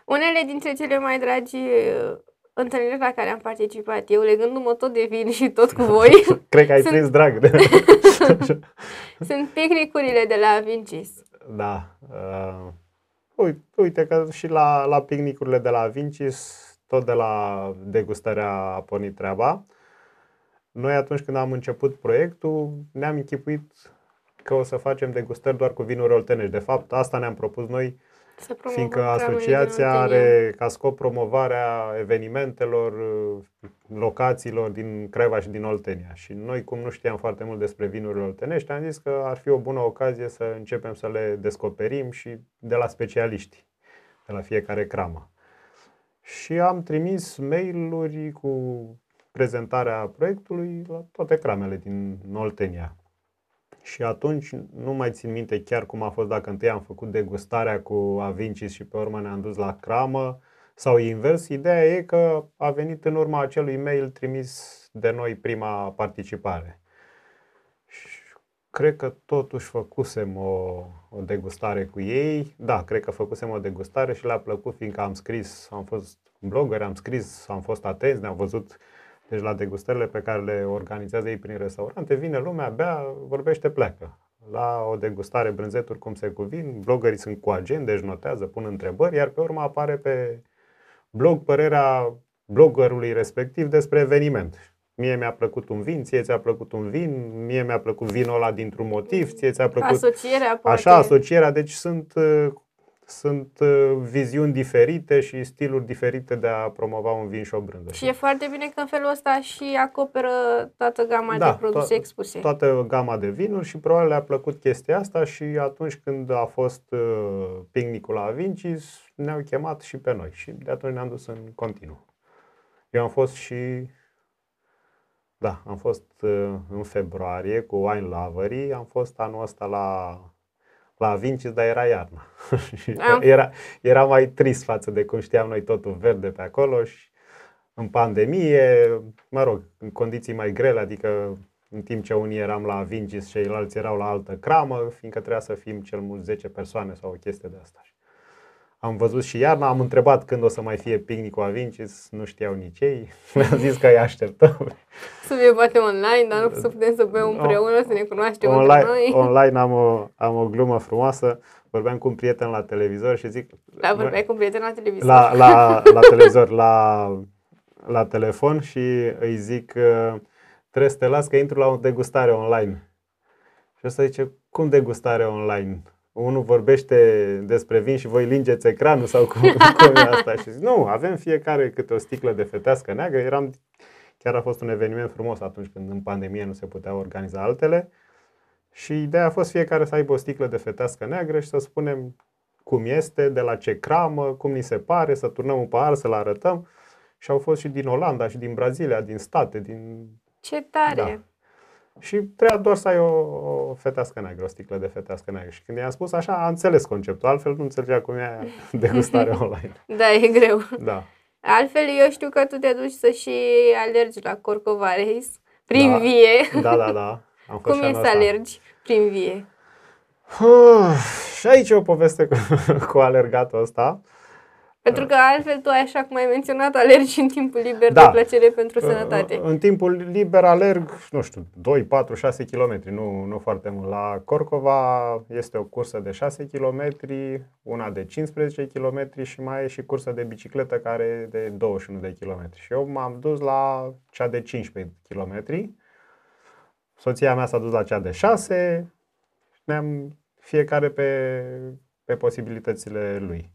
Unele dintre cele mai dragi întâlnirile la care am participat eu, legându-mă tot de vin și tot cu voi. Cred că ai sunt... prins drag. De... sunt picnicurile de la Vincis. Da. Uh, uite că și la, la picnicurile de la Vincis, tot de la degustarea a pornit treaba. Noi atunci când am început proiectul, ne-am închipuit că o să facem degustări doar cu vinuri oltenești. De fapt, asta ne-am propus noi fiindcă asociația are ca scop promovarea evenimentelor, uh, locațiilor din Creva și din Oltenia. Și noi, cum nu știam foarte mult despre vinurile oltenești, am zis că ar fi o bună ocazie să începem să le descoperim și de la specialiști, de la fiecare cramă. Și am trimis mail-uri cu prezentarea proiectului la toate cramele din Oltenia. Și atunci nu mai țin minte chiar cum a fost dacă întâi am făcut degustarea cu Avincis da și pe urmă ne-am dus la cramă sau invers. Ideea e că a venit în urma acelui mail trimis de noi prima participare. cred că totuși făcusem o, o degustare cu ei. Da, cred că făcusem o degustare și le-a plăcut fiindcă am scris, am fost blogger, am scris, am fost atenți, ne-am văzut uh, deci la degustările pe care le organizează ei prin restaurante, vine lumea, bea, vorbește, pleacă. La o degustare brânzeturi cum se cuvin, blogării sunt cu agent, deci notează, pun întrebări, iar pe urmă apare pe blog părerea bloggerului respectiv despre eveniment. Mie mi-a plăcut un vin, ție ți-a plăcut un vin, mie mi-a plăcut vinul ăla dintr-un motiv, ție ți-a plăcut... Asocierea, poate. Așa, asocierea, deci sunt uh, sunt uh, viziuni diferite și stiluri diferite de a promova un vin și o brândă. Și e foarte bine că în felul ăsta și acoperă toată gama da, de produse to- expuse. toată gama de vinuri și probabil le-a plăcut chestia asta și atunci când a fost uh, picnicul la Vinci, ne-au chemat și pe noi și de atunci ne-am dus în continuu. Eu am fost și da, am fost uh, în februarie cu Wine Lovery, am fost anul ăsta la la Vincis, dar era iarna. Ah. era, era mai trist față de cum știam noi totul verde pe acolo și în pandemie, mă rog, în condiții mai grele, adică în timp ce unii eram la Vincis și ceilalți erau la altă cramă, fiindcă trebuia să fim cel mult 10 persoane sau o chestie de asta. Am văzut și iarna, am întrebat când o să mai fie picnic cu Avincis, nu știau nici ei. mi au zis că îi așteptăm. Să fie poate online, dar nu să putem să bem împreună, să ne cunoaștem online, între noi. Online am o, am o glumă frumoasă. Vorbeam cu un prieten la televizor și zic... La vorbeai cu un prieten la televizor? La, la, la televizor, la, la telefon și îi zic uh, trebuie să te las că intru la o degustare online. Și să zice, cum degustare online? unul vorbește despre vin și voi lingeți ecranul sau cum, cum e asta și zic, nu, avem fiecare câte o sticlă de fetească neagră, eram, chiar a fost un eveniment frumos atunci când în pandemie nu se puteau organiza altele și ideea a fost fiecare să aibă o sticlă de fetească neagră și să spunem cum este, de la ce cramă, cum ni se pare, să turnăm un pahar, să-l arătăm și au fost și din Olanda și din Brazilia, din state, din... Ce tare! Da și prea doar să ai o, o fetească neagră, o sticlă de fetească neagră. Și când i-am spus așa, a înțeles conceptul, altfel nu înțelegea cum e degustarea online. da, e greu. Da. Altfel, eu știu că tu te duci să și alergi la Corcovareis, prin da. vie. Da, da, da. Am cum e să alergi prin vie? și aici e o poveste cu, cu alergatul ăsta. Uh, pentru că altfel tu, așa cum ai menționat, alergi în timpul liber da. de plăcere pentru sănătate. În timpul liber alerg, nu știu, 2, 4, 6 km, nu, nu foarte mult. La Corcova este o cursă de 6 km, una de 15 km și mai e și cursă de bicicletă care e de 21 de km. Și eu m-am dus la cea de 15 km. Soția mea s-a dus la cea de 6. Ne-am fiecare pe, pe posibilitățile lui.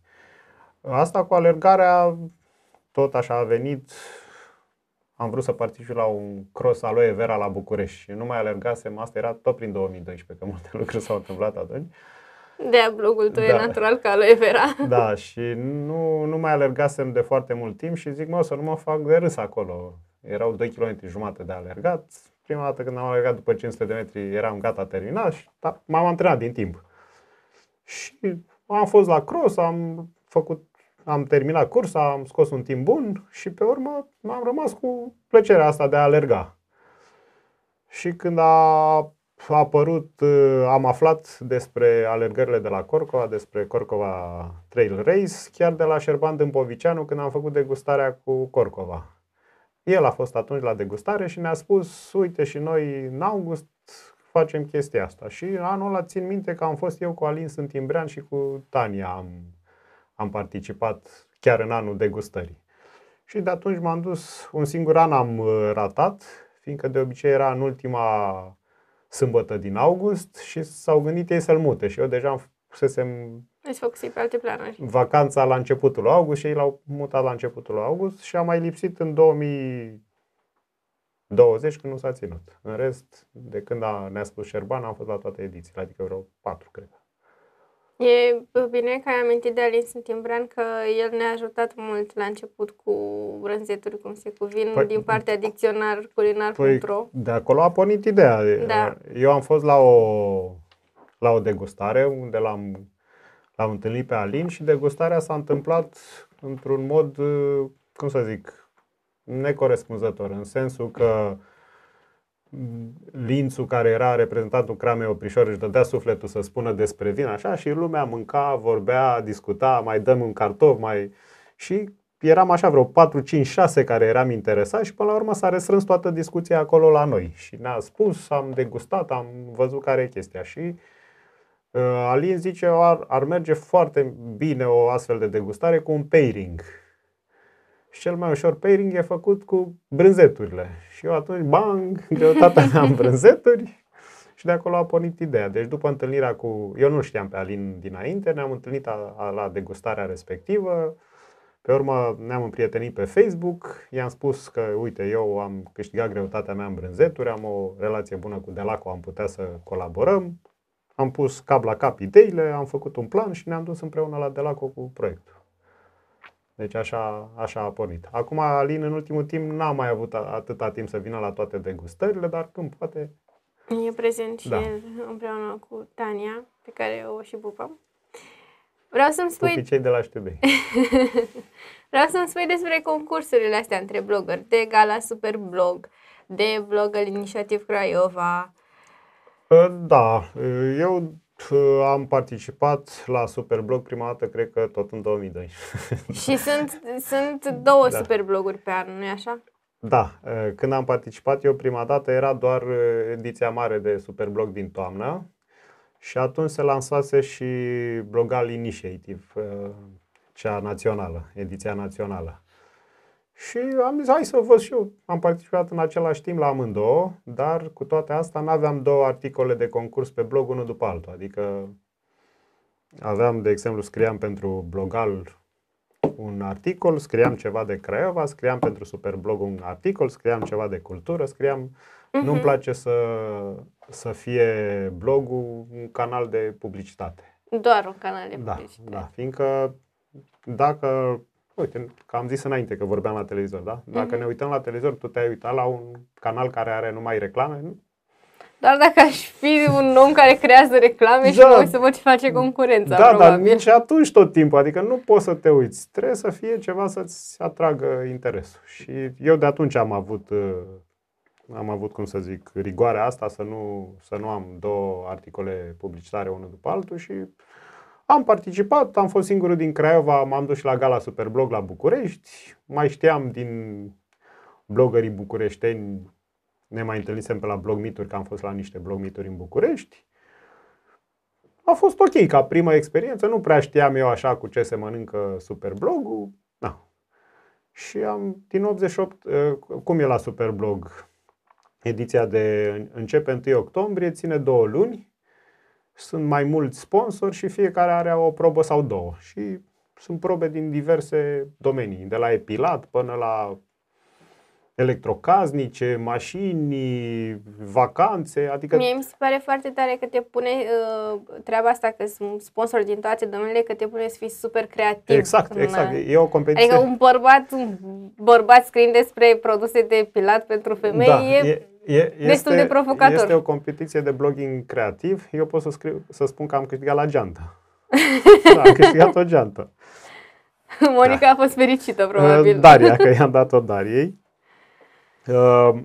Asta cu alergarea, tot așa a venit, am vrut să particip la un cross aloe vera la București și nu mai alergasem, asta era tot prin 2012, că multe lucruri s-au întâmplat atunci. De blogul tău da. e natural ca aloe vera. Da, și nu, nu mai alergasem de foarte mult timp și zic, mă, să nu mă fac de râs acolo. Erau 2 km jumate de alergat. Prima dată când am alergat după 500 de metri eram gata terminat și da, m-am antrenat din timp. Și am fost la cross, am făcut am terminat cursa, am scos un timp bun și pe urmă am rămas cu plăcerea asta de a alerga. Și când a apărut, am aflat despre alergările de la Corcova, despre Corcova Trail Race, chiar de la Șerban Dâmpovicianu când am făcut degustarea cu Corcova. El a fost atunci la degustare și ne-a spus, uite și noi în august facem chestia asta. Și anul ăla țin minte că am fost eu cu Alin Sântimbrean și cu Tania am am participat chiar în anul degustării. Și de atunci m-am dus, un singur an am uh, ratat, fiindcă de obicei era în ultima sâmbătă din august și s-au gândit ei să-l mute și eu deja am pusesem Ați pe alte planuri. Vacanța la începutul august și ei l-au mutat la începutul august și am mai lipsit în 2020 când nu s-a ținut. În rest, de când a, ne-a spus Șerban, am fost la toate edițiile, adică vreo patru, cred. E bine că ai amintit de Alin Sântimbran că el ne-a ajutat mult la început cu brânzeturi, cum se cuvin, păi, din partea da. dicționar culinar Păi, de acolo a pornit ideea. Da. Eu am fost la o, la o degustare unde l-am, l-am întâlnit pe Alin și degustarea s-a întâmplat într-un mod, uh, cum să zic, necorespunzător, în sensul că lințul care era reprezentantul Cramei Oprișor, își dădea sufletul să spună despre vin, așa, și lumea mânca, vorbea, discuta, mai dăm un cartof, mai... Și eram așa vreo 4, 5, 6 care eram interesați și până la urmă s-a restrâns toată discuția acolo la noi. Și ne-a spus, am degustat, am văzut care e chestia și uh, Alin zice, ar, ar merge foarte bine o astfel de degustare cu un pairing și cel mai ușor pairing e făcut cu brânzeturile. Și eu atunci, bang, greutatea mea în brânzeturi și de acolo a pornit ideea. Deci după întâlnirea cu... Eu nu știam pe Alin dinainte, ne-am întâlnit a, a, la degustarea respectivă, pe urmă ne-am împrietenit pe Facebook, i-am spus că, uite, eu am câștigat greutatea mea în brânzeturi, am o relație bună cu Delaco, am putea să colaborăm, am pus cap la cap ideile, am făcut un plan și ne-am dus împreună la Delaco cu proiectul. Deci așa, așa a pornit. Acum, Alin, în ultimul timp, n-a mai avut atâta timp să vină la toate degustările, dar când poate... E prezent și da. el împreună cu Tania, pe care o și pupăm. Vreau să-mi spui... cei de la Știubei. Vreau să-mi spui despre concursurile astea între blogări, de Gala Super Blog, de Blogger Initiative Craiova. Ă, da, eu am participat la Superblog prima dată, cred că tot în 2002. Și sunt, sunt două da. Superbloguri pe an, nu-i așa? Da, când am participat eu prima dată era doar ediția mare de Superblog din toamnă și atunci se lansase și Blogal Initiative, cea națională, ediția națională. Și am zis, hai să văd și eu. Am participat în același timp la amândouă, dar cu toate astea n-aveam două articole de concurs pe blog unul după altul. Adică aveam, de exemplu, scriam pentru blogal un articol, scriam ceva de Craiova, scriam pentru Superblog un articol, scriam ceva de cultură, scriam... Uh-huh. Nu-mi place să, să fie blogul un canal de publicitate. Doar un canal de da, publicitate. Da, da fiindcă dacă Uite, că am zis înainte că vorbeam la televizor, da? Dacă mm-hmm. ne uităm la televizor, tu te-ai uitat la un canal care are numai reclame? Nu? Dar dacă aș fi un om care creează reclame da. și mă să văd ce face concurența, Da, probabil. dar și atunci tot timpul. Adică nu poți să te uiți. Trebuie să fie ceva să-ți atragă interesul. Și eu de atunci am avut, uh, am avut cum să zic, rigoarea asta să nu, să nu am două articole publicitare unul după altul și am participat, am fost singurul din Craiova, m-am dus la gala Superblog la București, mai știam din blogării bucureșteni, ne mai întâlnisem pe la blogmituri, că am fost la niște blogmituri în București. A fost ok ca prima experiență, nu prea știam eu așa cu ce se mănâncă Superblogul. Na. Da. Și am, din 88, ă, cum e la Superblog? Ediția de începe 1 octombrie, ține două luni, sunt mai mulți sponsori și fiecare are o probă sau două. Și sunt probe din diverse domenii, de la epilat până la electrocaznice, mașini, vacanțe, adică... Mie mi se pare foarte tare că te pune uh, treaba asta, că sunt sponsor din toate domeniile, că te pune să fii super creativ. Exact, în, exact. Uh, e o competiție... Adică un bărbat, un bărbat scriind despre produse de pilat pentru femei da, e, e E, este, destul de provocator. Este o competiție de blogging creativ. Eu pot să, scriu, să spun că am câștigat la geantă. da, am câștigat o geantă. Monica da. a fost fericită, probabil. Uh, Daria, că i-am dat-o Dariei. Uh,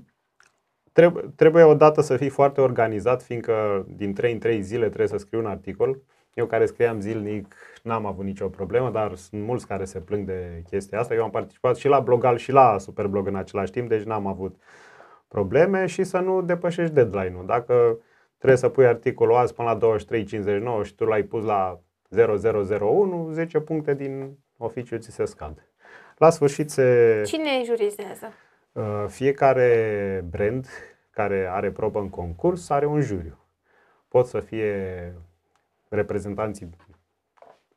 trebuie, trebuie odată să fii foarte organizat, fiindcă din 3 în 3 zile trebuie să scriu un articol. Eu care scriam zilnic n-am avut nicio problemă, dar sunt mulți care se plâng de chestia asta. Eu am participat și la Blogal și la Superblog în același timp, deci n-am avut probleme și să nu depășești deadline-ul. Dacă trebuie să pui articolul azi până la 23.59 și tu l-ai pus la 0001, 10 puncte din oficiu ți se scad. La sfârșit se... Cine jurizează? Uh, fiecare brand care are probă în concurs are un juriu. Pot să fie reprezentanții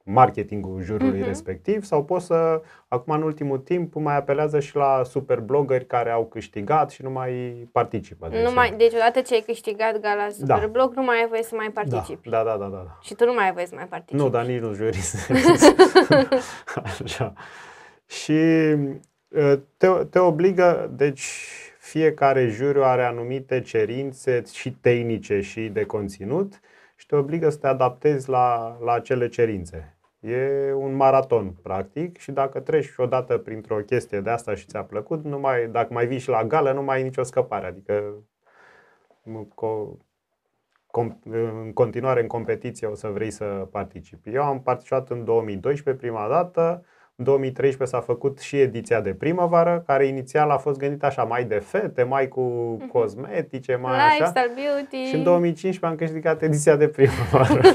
marketingul jurului uh-huh. respectiv sau poți să, acum în ultimul timp, mai apelează și la blogări care au câștigat și nu mai participă. De nu mai, deci odată ce ai câștigat gala da. superblog, da. nu mai ai voie să mai da, participi. Da. da, da, da, da, Și tu nu mai ai voie să mai participi. Nu, dar nici nu juri. Așa. Și te, te obligă, deci fiecare juriu are anumite cerințe și tehnice și de conținut și te obligă să te adaptezi la, la acele cerințe. E un maraton, practic, și dacă treci odată printr-o chestie de asta și ți-a plăcut, nu mai, dacă mai vii și la gală, nu mai ai nicio scăpare. Adică co- com- în continuare în competiție o să vrei să participi. Eu am participat în 2012 prima dată, în 2013 s-a făcut și ediția de primăvară, care inițial a fost gândită așa mai de fete, mai cu mhm. cosmetice, mai Lifestyle, așa. beauty. Și în 2015 am câștigat ediția de primăvară.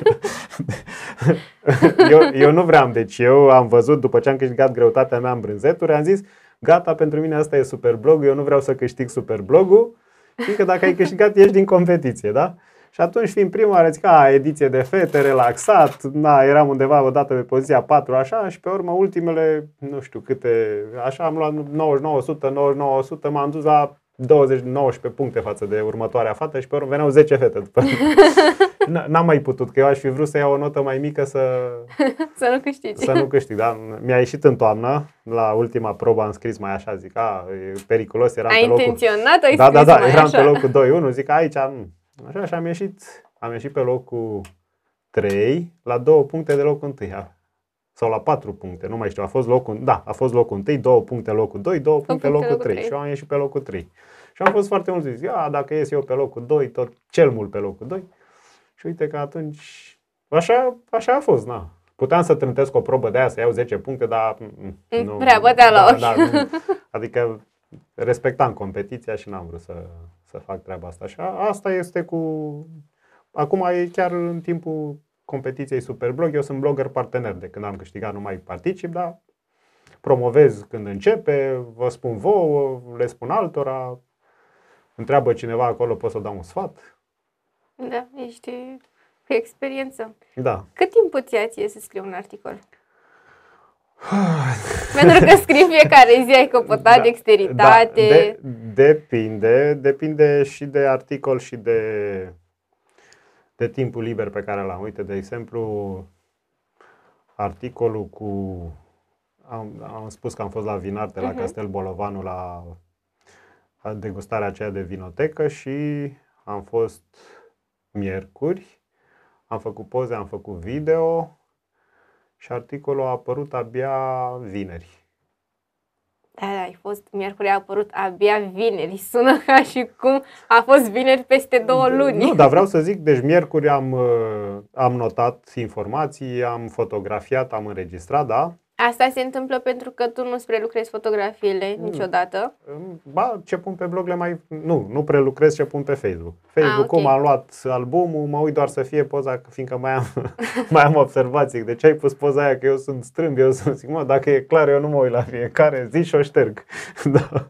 eu, eu nu vreau, deci eu am văzut, după ce am câștigat greutatea mea în brânzeturi, am zis, gata, pentru mine asta e super blog. eu nu vreau să câștig superblogul, știi că dacă ai câștigat, ești din competiție, da? Și atunci, fiind prima oară, zic, a, ediție de fete, relaxat, na, eram undeva odată pe poziția 4, așa, și pe urmă, ultimele, nu știu câte, așa, am luat 99, 99, 100, m-am dus la 20, 19 puncte față de următoarea fată și pe urmă veneau 10 fete după n-am mai putut, că eu aș fi vrut să iau o notă mai mică să... să nu câștig. Să nu câștig, da. Mi-a ieșit în toamnă, la ultima probă am scris mai așa, zic, a, e periculos, eram ai pe locul... intenționat, ai da, da, da, eram așa. pe locul 2-1, zic, aici am... Așa, și am ieșit, am ieșit pe locul 3, la două puncte de locul 1 sau la patru puncte, nu mai știu, a fost locul, da, a fost locul 1, 2 puncte locul 2, 2 puncte, puncte locul, locul 3. 3 și eu am ieșit pe locul 3. Și am fost foarte mult zis, dacă ies eu pe locul 2, tot cel mult pe locul 2, și uite că atunci, așa, așa a fost, na. Puteam să trântesc o probă de aia, să iau 10 puncte, dar mm, nu. Prea bătea la da, ochi. Da, da, nu. Adică respectam competiția și n-am vrut să, să fac treaba asta. Și asta este cu... Acum e chiar în timpul competiției Superblog, eu sunt blogger partener. De când am câștigat nu mai particip, dar promovez când începe, vă spun vouă, le spun altora, întreabă cineva acolo, pot să dau un sfat. Da, ești cu experiență. Da. Cât timp îți ia ție să scrii un articol? Ah. Pentru că scrii fiecare zi, ai căpătat da, dexteritate. Da, de, depinde, depinde și de articol și de, de timpul liber pe care l-am. Uite, de exemplu, articolul cu... Am, am spus că am fost la Vinarte, la uh-huh. Castel Bolovanu, la degustarea aceea de vinotecă și am fost miercuri. Am făcut poze, am făcut video și articolul a apărut abia vineri. Da, da, ai fost, miercuri a apărut abia vineri. Sună ca și cum a fost vineri peste două luni. Nu, dar vreau să zic, deci miercuri am, uh, am notat informații, am fotografiat, am înregistrat, da? Asta se întâmplă pentru că tu nu îți prelucrezi fotografiile mm. niciodată? Ba, ce pun pe blog le mai... Nu, nu prelucrez ce pun pe Facebook. Facebook, cum ah, okay. cum am luat albumul, mă uit doar să fie poza, fiindcă mai am, mai am observații. De ce ai pus poza aia? Că eu sunt strâmb, eu sunt... Zic, mă, dacă e clar, eu nu mă uit la fiecare zi și o șterg. da.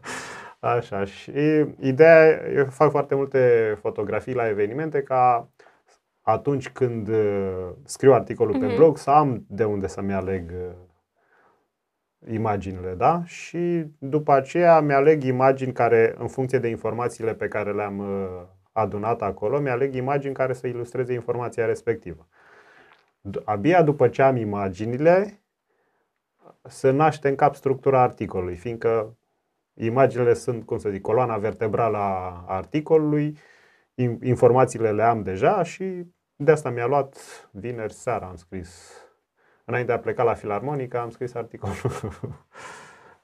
Așa, și ideea, eu fac foarte multe fotografii la evenimente ca atunci când uh, scriu articolul mm-hmm. pe mhm. blog să am de unde să-mi aleg uh, imaginile, da? Și după aceea mi-aleg imagini care, în funcție de informațiile pe care le-am uh, adunat acolo, mi-aleg imagini care să ilustreze informația respectivă. Abia după ce am imaginile, se naște în cap structura articolului, fiindcă imaginile sunt, cum să zic, coloana vertebrală a articolului, informațiile le am deja și de asta mi-a luat vineri seara, am scris Înainte de a pleca la Filarmonică, am scris articolul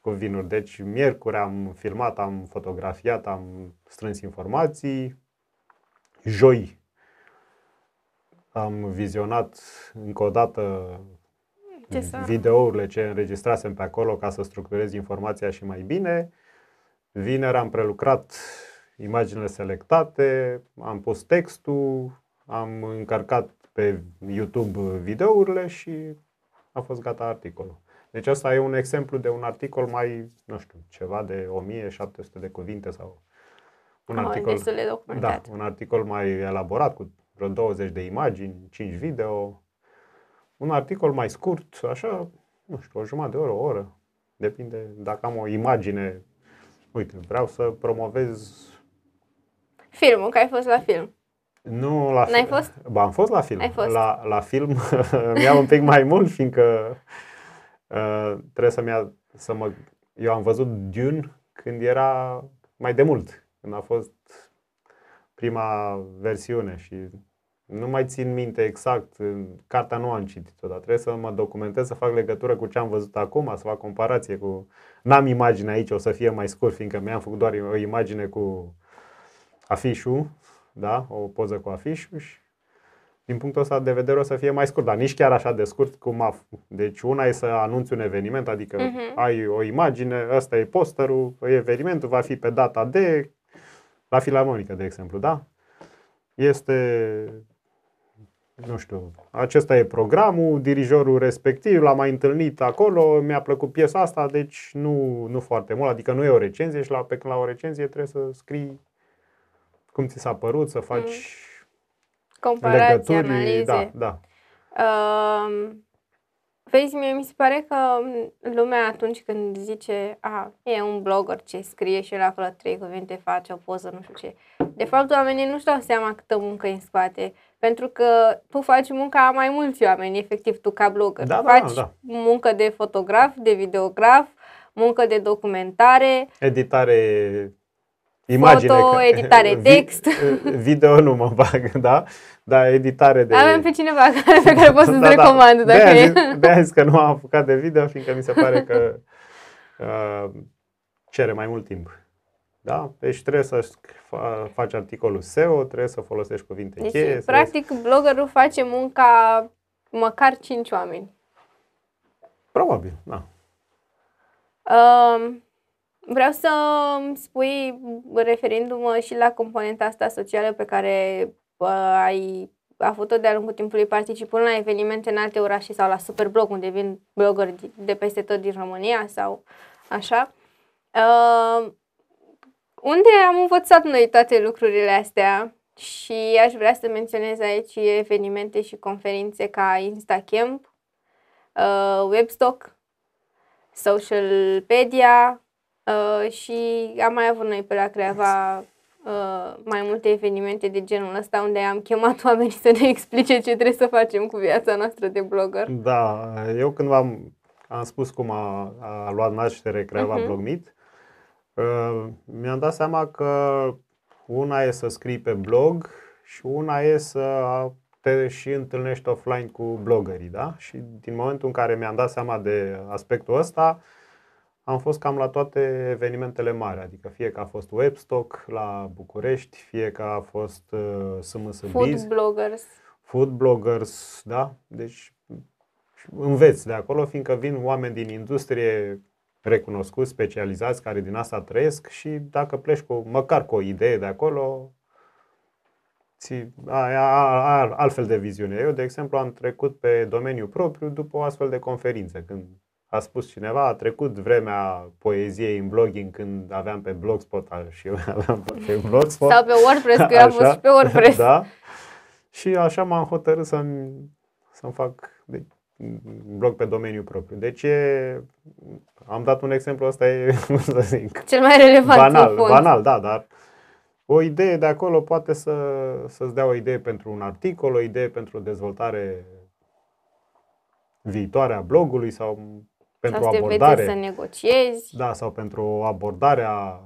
cu vinuri. Deci, miercuri am filmat, am fotografiat, am strâns informații. Joi am vizionat încă o dată ce videourile ce înregistrasem pe acolo ca să structurez informația și mai bine. Vineri am prelucrat imaginile selectate, am pus textul, am încărcat pe YouTube videourile și a fost gata articolul. Deci asta e un exemplu de un articol mai, nu știu, ceva de 1700 de cuvinte sau un oh, articol, da, un articol mai elaborat cu vreo 20 de imagini, 5 video, un articol mai scurt, așa, nu știu, o jumătate de oră, o oră. Depinde dacă am o imagine. Uite, vreau să promovez... Filmul, că ai fost la film. Nu la N-ai fi- fost? Ba, am fost la film. Ai fost? La, la film mi-am un pic mai mult, fiindcă uh, trebuie să-mi ia, să mă... Eu am văzut Dune când era mai de mult, când a fost prima versiune și nu mai țin minte exact, cartea nu am citit-o, dar trebuie să mă documentez, să fac legătură cu ce am văzut acum, să fac comparație cu... N-am imagine aici, o să fie mai scurt, fiindcă mi-am făcut doar o imagine cu afișul da? o poză cu afișul și din punctul ăsta de vedere o să fie mai scurt, dar nici chiar așa de scurt cum a Deci una e să anunți un eveniment, adică uh-huh. ai o imagine, ăsta e posterul, evenimentul va fi pe data de la Filarmonică, de exemplu, da? Este nu știu, acesta e programul, dirijorul respectiv l-a mai întâlnit acolo, mi-a plăcut piesa asta, deci nu, nu foarte mult, adică nu e o recenzie și la, pe, la o recenzie trebuie să scrii cum ți s-a părut, să faci mm. comparații, analize. Da, da. Uh, vezi, mie mi se pare că lumea atunci când zice a, e un blogger ce scrie și el acolo trei cuvinte face o poză, nu știu ce. De fapt, oamenii nu-și dau seama câtă muncă e în spate. Pentru că tu faci munca a mai mulți oameni, efectiv, tu ca blogger. Da, da, da faci da, da. muncă de fotograf, de videograf, muncă de documentare. Editare imagine. Foto, că, editare, text. Video nu mă bag, da? dar editare de... Avem pe cineva care, pe care pot să-ți da, da. recomand. Da. Dacă de Zis, zis că nu am apucat de video, fiindcă mi se pare că uh, cere mai mult timp. Da? Deci trebuie să faci articolul SEO, trebuie să folosești cuvinte deci, cheie. practic, să... bloggerul face munca măcar 5 oameni. Probabil, da. Um, Vreau să spui, referindu-mă și la componenta asta socială pe care ai avut-o de-a lungul timpului participând la evenimente în alte orașe sau la Superblog, unde vin bloggeri de peste tot din România sau așa. Uh, unde am învățat noi toate lucrurile astea și aș vrea să menționez aici evenimente și conferințe ca Instacamp, uh, Webstock, Socialpedia, Uh, și am mai avut noi pe la Creava uh, mai multe evenimente de genul ăsta unde am chemat oamenii să ne explice ce trebuie să facem cu viața noastră de blogger. Da, eu când am, am spus cum a, a luat naștere Creava uh-huh. Mhm. Blogmit, uh, mi-am dat seama că una e să scrii pe blog și una e să te și întâlnești offline cu blogării, da? Și din momentul în care mi-am dat seama de aspectul ăsta, uh, am fost cam la toate evenimentele mari, adică fie că a fost Webstock la București, fie că a fost uh, SMS Food bloggers. Food bloggers, da? Deci înveți de acolo, fiindcă vin oameni din industrie recunoscuți, specializați, care din asta trăiesc și dacă pleci cu, măcar cu o idee de acolo, ți, ai, ai, ai altfel de viziune. Eu, de exemplu, am trecut pe domeniu propriu după o astfel de conferință, când a spus cineva, a trecut vremea poeziei în blogging când aveam pe Blogspot și eu aveam pe Blogspot. Sau pe WordPress, că am fost și pe WordPress. Da. Și așa m-am hotărât să-mi, să-mi fac de, blog pe domeniu propriu. Deci e, am dat un exemplu, ăsta e, cum să zic, Cel mai relevant banal, banal, da, dar o idee de acolo poate să, să-ți dea o idee pentru un articol, o idee pentru o dezvoltare viitoare a blogului sau pentru Sau abordare. să negociezi. Da, sau pentru abordarea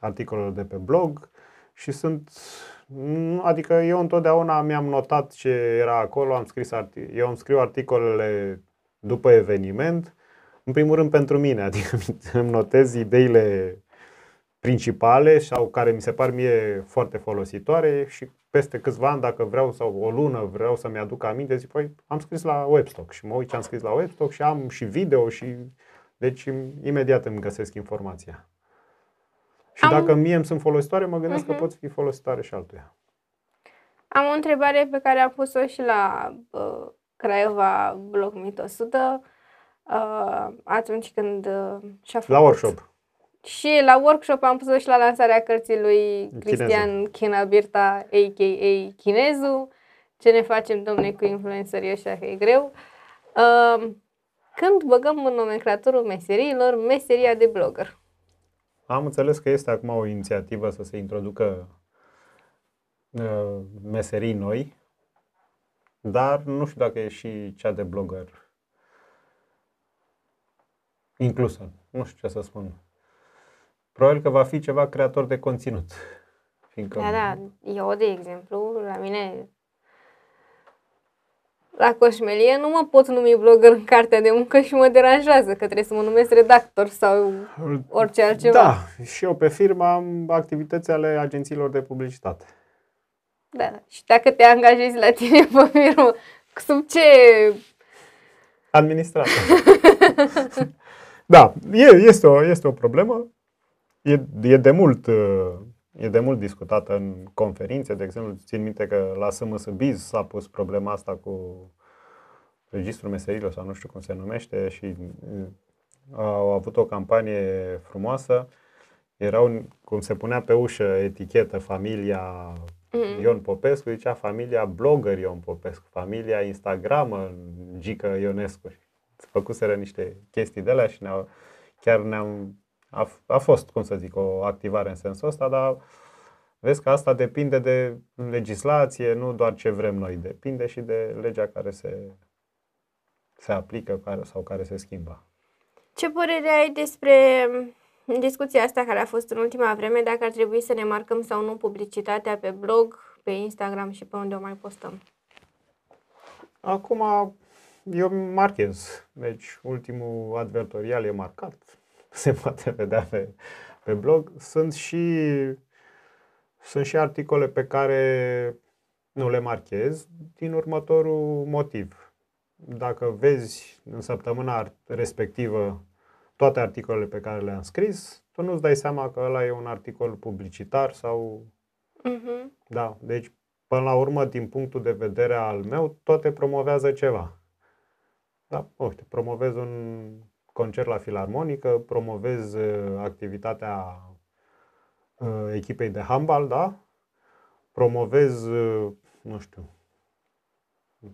articolelor de pe blog și sunt Adică eu întotdeauna mi-am notat ce era acolo, am scris arti, eu îmi scriu articolele după eveniment, în primul rând pentru mine, adică îmi notez ideile principale sau care mi se par mie foarte folositoare și peste câțiva ani, dacă vreau sau o lună vreau să-mi aduc aminte, zic, păi am scris la Webstock și mă uit ce am scris la Webstock și am și video și... Deci imediat îmi găsesc informația. Și am... dacă mie îmi sunt folositoare, mă gândesc uh-huh. că mhm. pot fi folositoare și altuia. Am o întrebare pe care am pus-o și la uh, Craiova Blog 100 uh, atunci când uh, și-a făcut... La workshop. Și la workshop am pus și la lansarea cărții lui Cristian Chinabirta, a.k.a. Chinezu. Ce ne facem, domne, cu influențării ăștia, că e greu. Um, când băgăm în nomenclatorul meseriilor, meseria de blogger. Am înțeles că este acum o inițiativă să se introducă uh, meserii noi, dar nu știu dacă e și cea de blogger inclusă. Nu știu ce să spun. Probabil că va fi ceva creator de conținut. Fiindcă... Da, da. Eu, de exemplu, la mine la Coșmelie nu mă pot numi blogger în cartea de muncă și mă deranjează că trebuie să mă numesc redactor sau orice altceva. Da, și eu pe firmă am activități ale agențiilor de publicitate. Da, și dacă te angajezi la tine pe firmă, sub ce... Administrator. da, e, este, o, este o problemă e, e de mult uh, e de mult discutată în conferințe, de exemplu, țin minte că la SMS Biz s-a pus problema asta cu registrul meserilor sau nu știu cum se numește și uh, au avut o campanie frumoasă. Erau, cum se punea pe ușă, etichetă, familia mm-hmm. Ion Popescu, zicea familia blogger Ion Popescu, familia Instagram Gică Ionescu. Făcuseră niște chestii de alea și ne-au, chiar ne-am a, a fost, cum să zic, o activare în sensul ăsta, dar vezi că asta depinde de legislație, nu doar ce vrem noi, depinde și de legea care se, se aplică care, sau care se schimbă. Ce părere ai despre discuția asta care a fost în ultima vreme, dacă ar trebui să ne marcăm sau nu publicitatea pe blog, pe Instagram și pe unde o mai postăm? Acum eu marchez. Deci ultimul advertorial e marcat. se poate vedea pe, pe blog. Sunt și, sunt și articole pe care nu le marchez din următorul motiv. Dacă vezi în săptămâna respectivă toate articolele pe care le-am scris, tu nu-ți dai seama că ăla e un articol publicitar sau... Uh-huh. Da, deci până la urmă, din punctul de vedere al meu, toate promovează ceva. Da, uite, promovez un concert la filarmonică, promovez uh, activitatea uh, echipei de handbal, da? Promovez, uh, nu știu,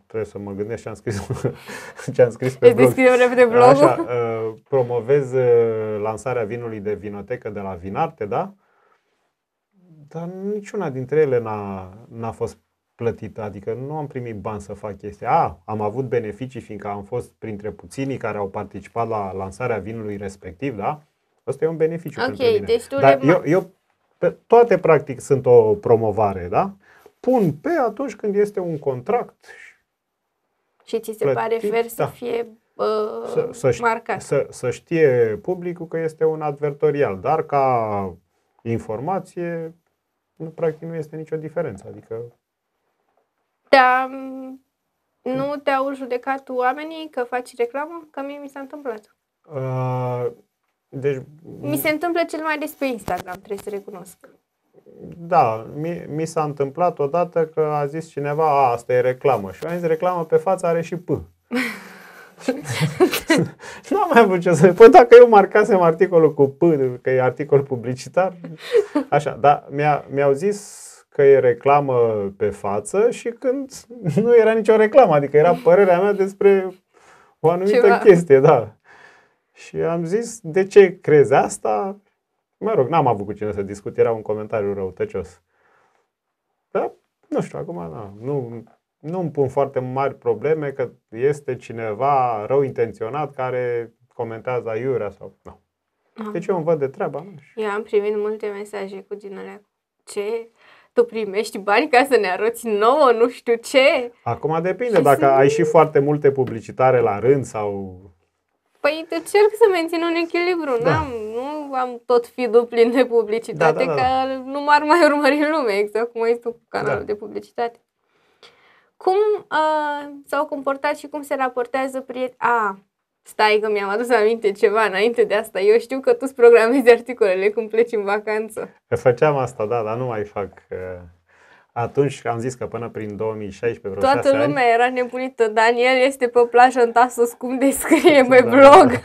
trebuie să mă gândesc ce am scris, ce am scris pe Îți blog. repede blogul. Așa, promovez lansarea vinului de vinotecă de la Vinarte, da? Dar niciuna dintre ele n-a, n-a fost plătit, adică nu am primit bani să fac chestia. A, am avut beneficii fiindcă am fost printre puținii care au participat la lansarea vinului respectiv, da? Asta e un beneficiu okay, pentru mine. Deci tu Dar eu, eu pe toate practic sunt o promovare, da? Pun pe atunci când este un contract. Și ți se plătit, pare fair da. să fie să, să, marcat. Să, să știe publicul că este un advertorial, dar ca informație nu, practic nu este nicio diferență. Adică da, nu te-au judecat oamenii că faci reclamă? Că mie mi s-a întâmplat. Uh, deci... Mi se întâmplă cel mai des pe Instagram, trebuie să recunosc. Da, mi, mi s-a întâmplat odată că a zis cineva, a, asta e reclamă. Și eu am zis, reclamă pe față are și P. nu am mai avut ce să Păi dacă eu marcasem articolul cu P, că e articol publicitar, așa, dar mi-a, mi a zis că e reclamă pe față și când nu era nicio reclamă, adică era părerea mea despre o anumită Ceva. chestie, da. Și am zis, de ce crezi asta? Mă rog, n-am avut cu cine să discut, era un comentariu răutăcios. Dar, nu știu, acum da, nu, nu îmi pun foarte mari probleme că este cineva rău intenționat care comentează aiurea sau... Nu. Ah. Deci eu îmi văd de treaba. Nu știu. Eu am primit multe mesaje cu din alea. Ce? tu primești bani ca să ne arăți nouă, nu știu ce. Acum depinde, și dacă să... ai și foarte multe publicitare la rând sau... Păi încerc să mențin un echilibru, da. am nu am tot fi ul plin de publicitate, da, da, da, da. că nu m-ar mai urmări în lume exact cum ai tu cu canalul da. de publicitate. Cum uh, s-au comportat și cum se raportează prieteni... A, Stai că mi-am adus aminte ceva înainte de asta. Eu știu că tu îți programezi articolele cum pleci în vacanță. Că făceam asta, da, dar nu mai fac. Uh, atunci am zis că până prin 2016, vreo Toată lumea ani, era nebunită. Daniel este pe plajă în Tasos, cum descrie da, pe da, da. blog.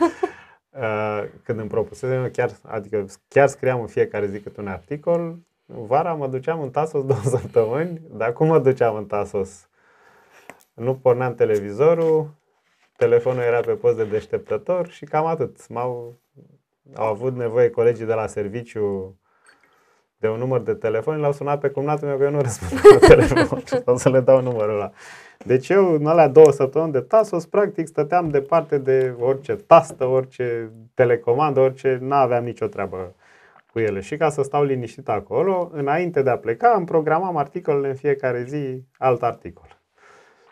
Uh, când îmi propusesem, chiar, adică chiar scriam în fiecare zi câte un articol. Vara mă duceam în Tasos două săptămâni, dar cum mă duceam în Tasos? Nu porneam televizorul, telefonul era pe post de deșteptător și cam atât. M-au, au avut nevoie colegii de la serviciu de un număr de telefon, l-au sunat pe cumnatul meu că eu nu răspund la telefon sau să le dau numărul ăla. Deci eu în alea două săptămâni de tasos, practic stăteam departe de orice tastă, orice telecomandă, orice, n-aveam nicio treabă cu ele. Și ca să stau liniștit acolo, înainte de a pleca, am programam articolele în fiecare zi, alt articol.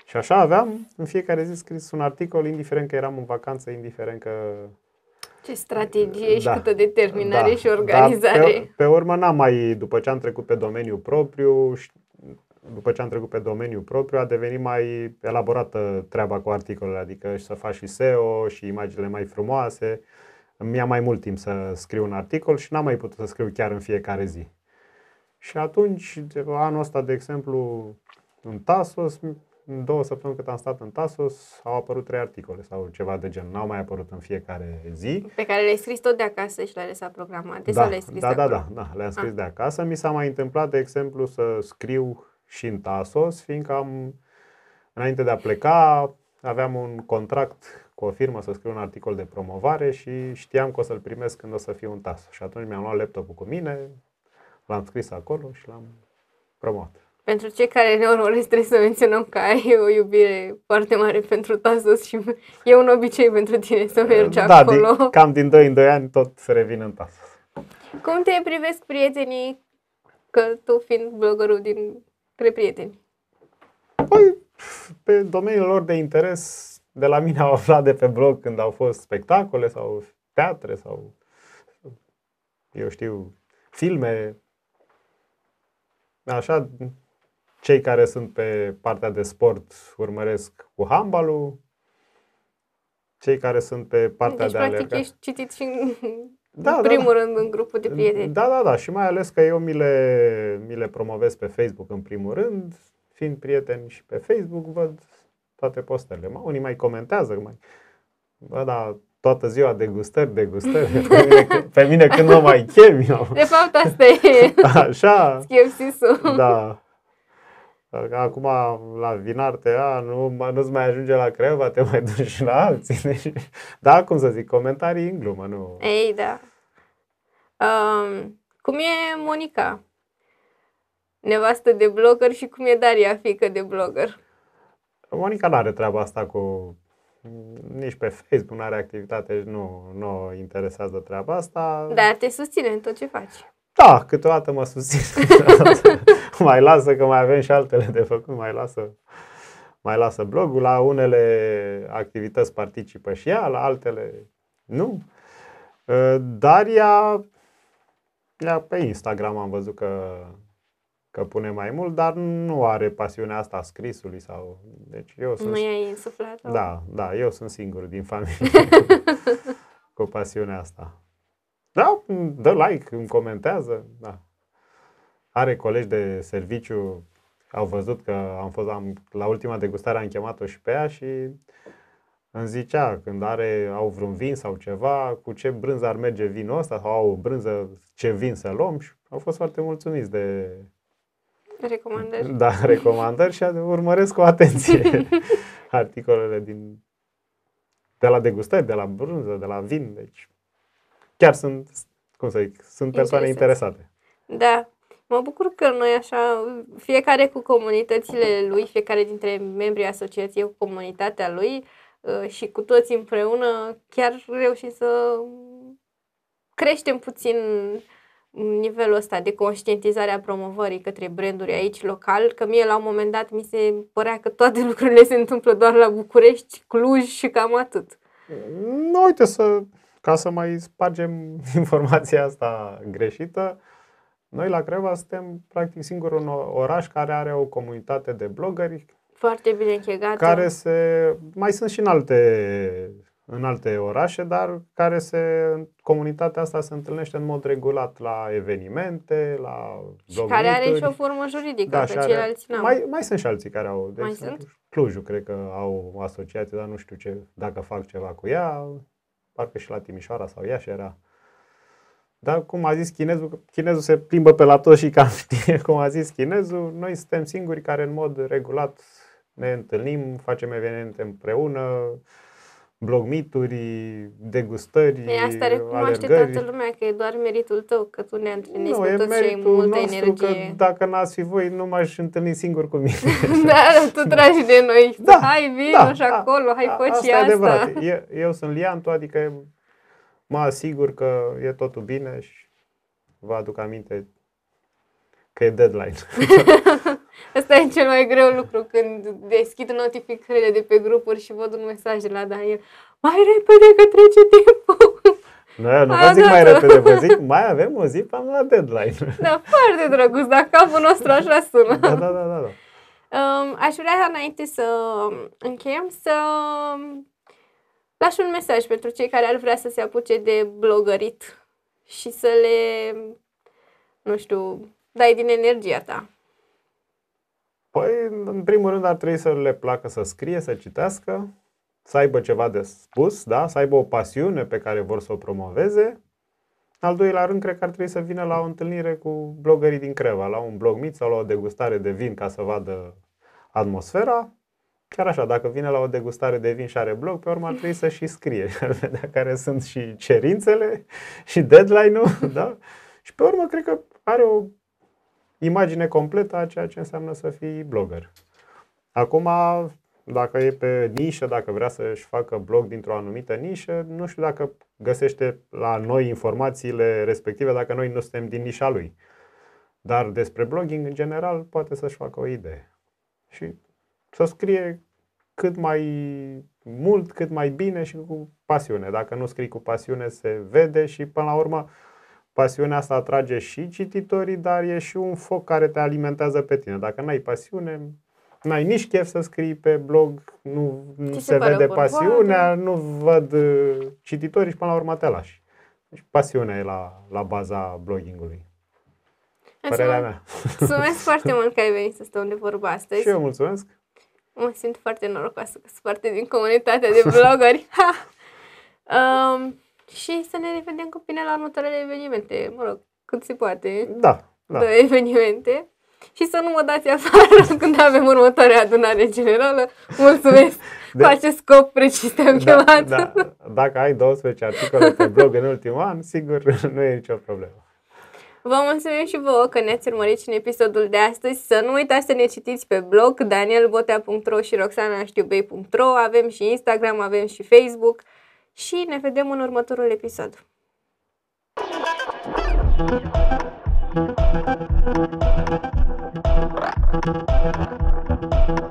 Și așa aveam în fiecare zi scris un articol, indiferent că eram în vacanță, indiferent că... Ce strategie da, și câtă determinare da, și organizare. Da, pe, pe urmă n-am mai, după ce am trecut pe domeniul propriu, după ce am trecut pe domeniul propriu, a devenit mai elaborată treaba cu articolele, adică și să faci și SEO și imaginele mai frumoase. mi-a mai mult timp să scriu un articol și n-am mai putut să scriu chiar în fiecare zi. Și atunci, anul ăsta, de exemplu, în Tasos, în două săptămâni cât am stat în Tasos, au apărut trei articole sau ceva de gen. N-au mai apărut în fiecare zi. Pe care le-ai scris tot de acasă și le-ai lăsat programate da, le scris da, da, da, da, le-am scris ah. de acasă. Mi s-a mai întâmplat, de exemplu, să scriu și în Tasos, fiindcă am, înainte de a pleca, aveam un contract cu o firmă să scriu un articol de promovare și știam că o să-l primesc când o să fiu în Tasos. Și atunci mi-am luat laptopul cu mine, l-am scris acolo și l-am promovat. Pentru cei care ne urmăresc, trebuie să menționăm că ai o iubire foarte mare pentru Tazos și e un obicei pentru tine să da, mergi da, acolo. Din, cam din 2 în 2 ani tot se revin în Tazos. Cum te privesc prietenii, că tu fiind bloggerul dintre prieteni? Păi, pe domeniul lor de interes, de la mine au aflat de pe blog când au fost spectacole sau teatre sau, eu știu, filme. Așa, cei care sunt pe partea de sport urmăresc cu handbalul, cei care sunt pe partea deci, de practic, alergare. ești citit și în, da, în da, da. primul da. rând în grupul de prieteni. Da, da, da. Și mai ales că eu mi le, mi le promovez pe Facebook în primul rând. Fiind prieteni și pe Facebook, văd toate postele. Unii mai comentează, mai... Bă, da, toată ziua degustări, degustări. Pe mine, pe mine când nu mai chem eu. De fapt, asta e. Așa. Schepsisul. Da. Acum la Vinartea nu, nu-ți mai ajunge la creva, te mai duci și la alții. Deci, da, cum să zic, comentarii în glumă, nu? Ei, da. Um, cum e Monica? Nevastă de blogger și cum e Daria, fică de blogger? Monica nu are treaba asta cu... Nici pe Facebook nu are activitate, nu, nu interesează treaba asta. Da, te susține în tot ce faci. Da, câteodată mă susțin. mai lasă că mai avem și altele de făcut, mai lasă, mai lasă blogul. La unele activități participă și ea, la altele nu. Ă, dar ea, ea pe Instagram am văzut că, că pune mai mult, dar nu are pasiunea asta a scrisului sau... Deci eu sunt... Nu e ai insuflat? Da, da, eu sunt singur din familie cu, cu pasiunea asta. Da, dă like, îmi comentează. Da. Are colegi de serviciu, au văzut că am fost am, la ultima degustare, am chemat-o și pe ea și îmi zicea când are, au vreun vin sau ceva, cu ce brânză ar merge vinul ăsta sau au o brânză, ce vin să luăm și au fost foarte mulțumiți de recomandări. Da, recomandări și urmăresc cu atenție articolele din de la degustări, de la brânză, de la vin, deci chiar sunt, cum să zic, sunt persoane interesate. Da. Mă bucur că noi așa, fiecare cu comunitățile lui, fiecare dintre membrii asociației cu comunitatea lui uh, și cu toți împreună, chiar reușim să creștem puțin nivelul ăsta de conștientizare a promovării către branduri aici local, că mie la un moment dat mi se părea că toate lucrurile se întâmplă doar la București, Cluj și cam atât. Nu, uite să ca să mai spargem informația asta greșită, noi la Creva suntem practic singurul oraș care are o comunitate de blogări. Foarte bine închegată. Care se, mai sunt și în alte, în alte orașe, dar care se, comunitatea asta se întâlnește în mod regulat la evenimente, la Și care are și o formă juridică, da, pe ceilalți n Mai, mai sunt și alții care au. Deci mai sunt? Clujul, cred că au o asociație, dar nu știu ce, dacă fac ceva cu ea parcă și la Timișoara sau Iași era. Dar cum a zis chinezul, chinezul se plimbă pe la toți și cam știe cum a zis chinezul, noi suntem singuri care în mod regulat ne întâlnim, facem evenimente împreună, blogmituri, degustări, Păi asta recunoaște alergări. toată lumea, că e doar meritul tău, că tu ne antrenezi nu, pe toți și ai multă energie. Că dacă n-ați fi voi, nu m-aș întâlni singur cu mine. da, tu tragi de noi. Da, hai, vino da, și da. acolo, hai, hai, poți asta și asta. Eu, eu sunt liantul, adică mă asigur că e totul bine și vă aduc aminte că e deadline. Asta e cel mai greu lucru când deschid notificările de pe grupuri și văd un mesaj de la Daniel. Mai repede că trece timpul! Nu, da, nu vă ah, zic da, mai da. repede, vă zic mai avem o zi până la deadline. Da, foarte drăguț, dar capul nostru așa sună. Da, da, da, da. da. Um, aș vrea înainte să încheiem să lași un mesaj pentru cei care ar vrea să se apuce de blogărit și să le, nu știu, dai din energia ta. Păi, în primul rând ar trebui să le placă să scrie, să citească, să aibă ceva de spus, da? să aibă o pasiune pe care vor să o promoveze. Al doilea rând, cred că ar trebui să vină la o întâlnire cu blogării din Creva, la un blog mic sau la o degustare de vin ca să vadă atmosfera. Chiar așa, dacă vine la o degustare de vin și are blog, pe urmă ar trebui să și scrie, ar vedea care sunt și cerințele și deadline-ul, da? Și pe urmă, cred că are o imagine completă a ceea ce înseamnă să fii blogger. Acum, dacă e pe nișă, dacă vrea să-și facă blog dintr-o anumită nișă, nu știu dacă găsește la noi informațiile respective, dacă noi nu suntem din nișa lui. Dar despre blogging, în general, poate să-și facă o idee. Și să scrie cât mai mult, cât mai bine și cu pasiune. Dacă nu scrii cu pasiune, se vede și, până la urmă, pasiunea asta atrage și cititorii, dar e și un foc care te alimentează pe tine. Dacă n-ai pasiune, n-ai nici chef să scrii pe blog, nu, nu se, se vede pasiunea, nu văd uh, cititorii și până la urmă te lași. Deci pasiunea e la, la baza bloggingului. Părerea mea. Mulțumesc foarte mult că ai venit să stăm de vorbă astăzi. Și eu mulțumesc. Mă simt foarte norocoasă că sunt parte din comunitatea de blogări. um, și să ne revedem cu bine la următoarele evenimente, mă rog, cât se poate. Da, da. De evenimente. Și să nu mă dați afară când avem următoarea adunare generală. Mulțumesc! De... Da. Cu acest scop precis te-am da, chemat. Da. Dacă ai 12 articole pe blog în ultimul an, sigur nu e nicio problemă. Vă mulțumim și vouă că ne-ați urmărit și în episodul de astăzi. Să nu uitați să ne citiți pe blog danielbotea.ro și roxanaștiubei.ro. Avem și Instagram, avem și Facebook și ne vedem în următorul episod. Thank you.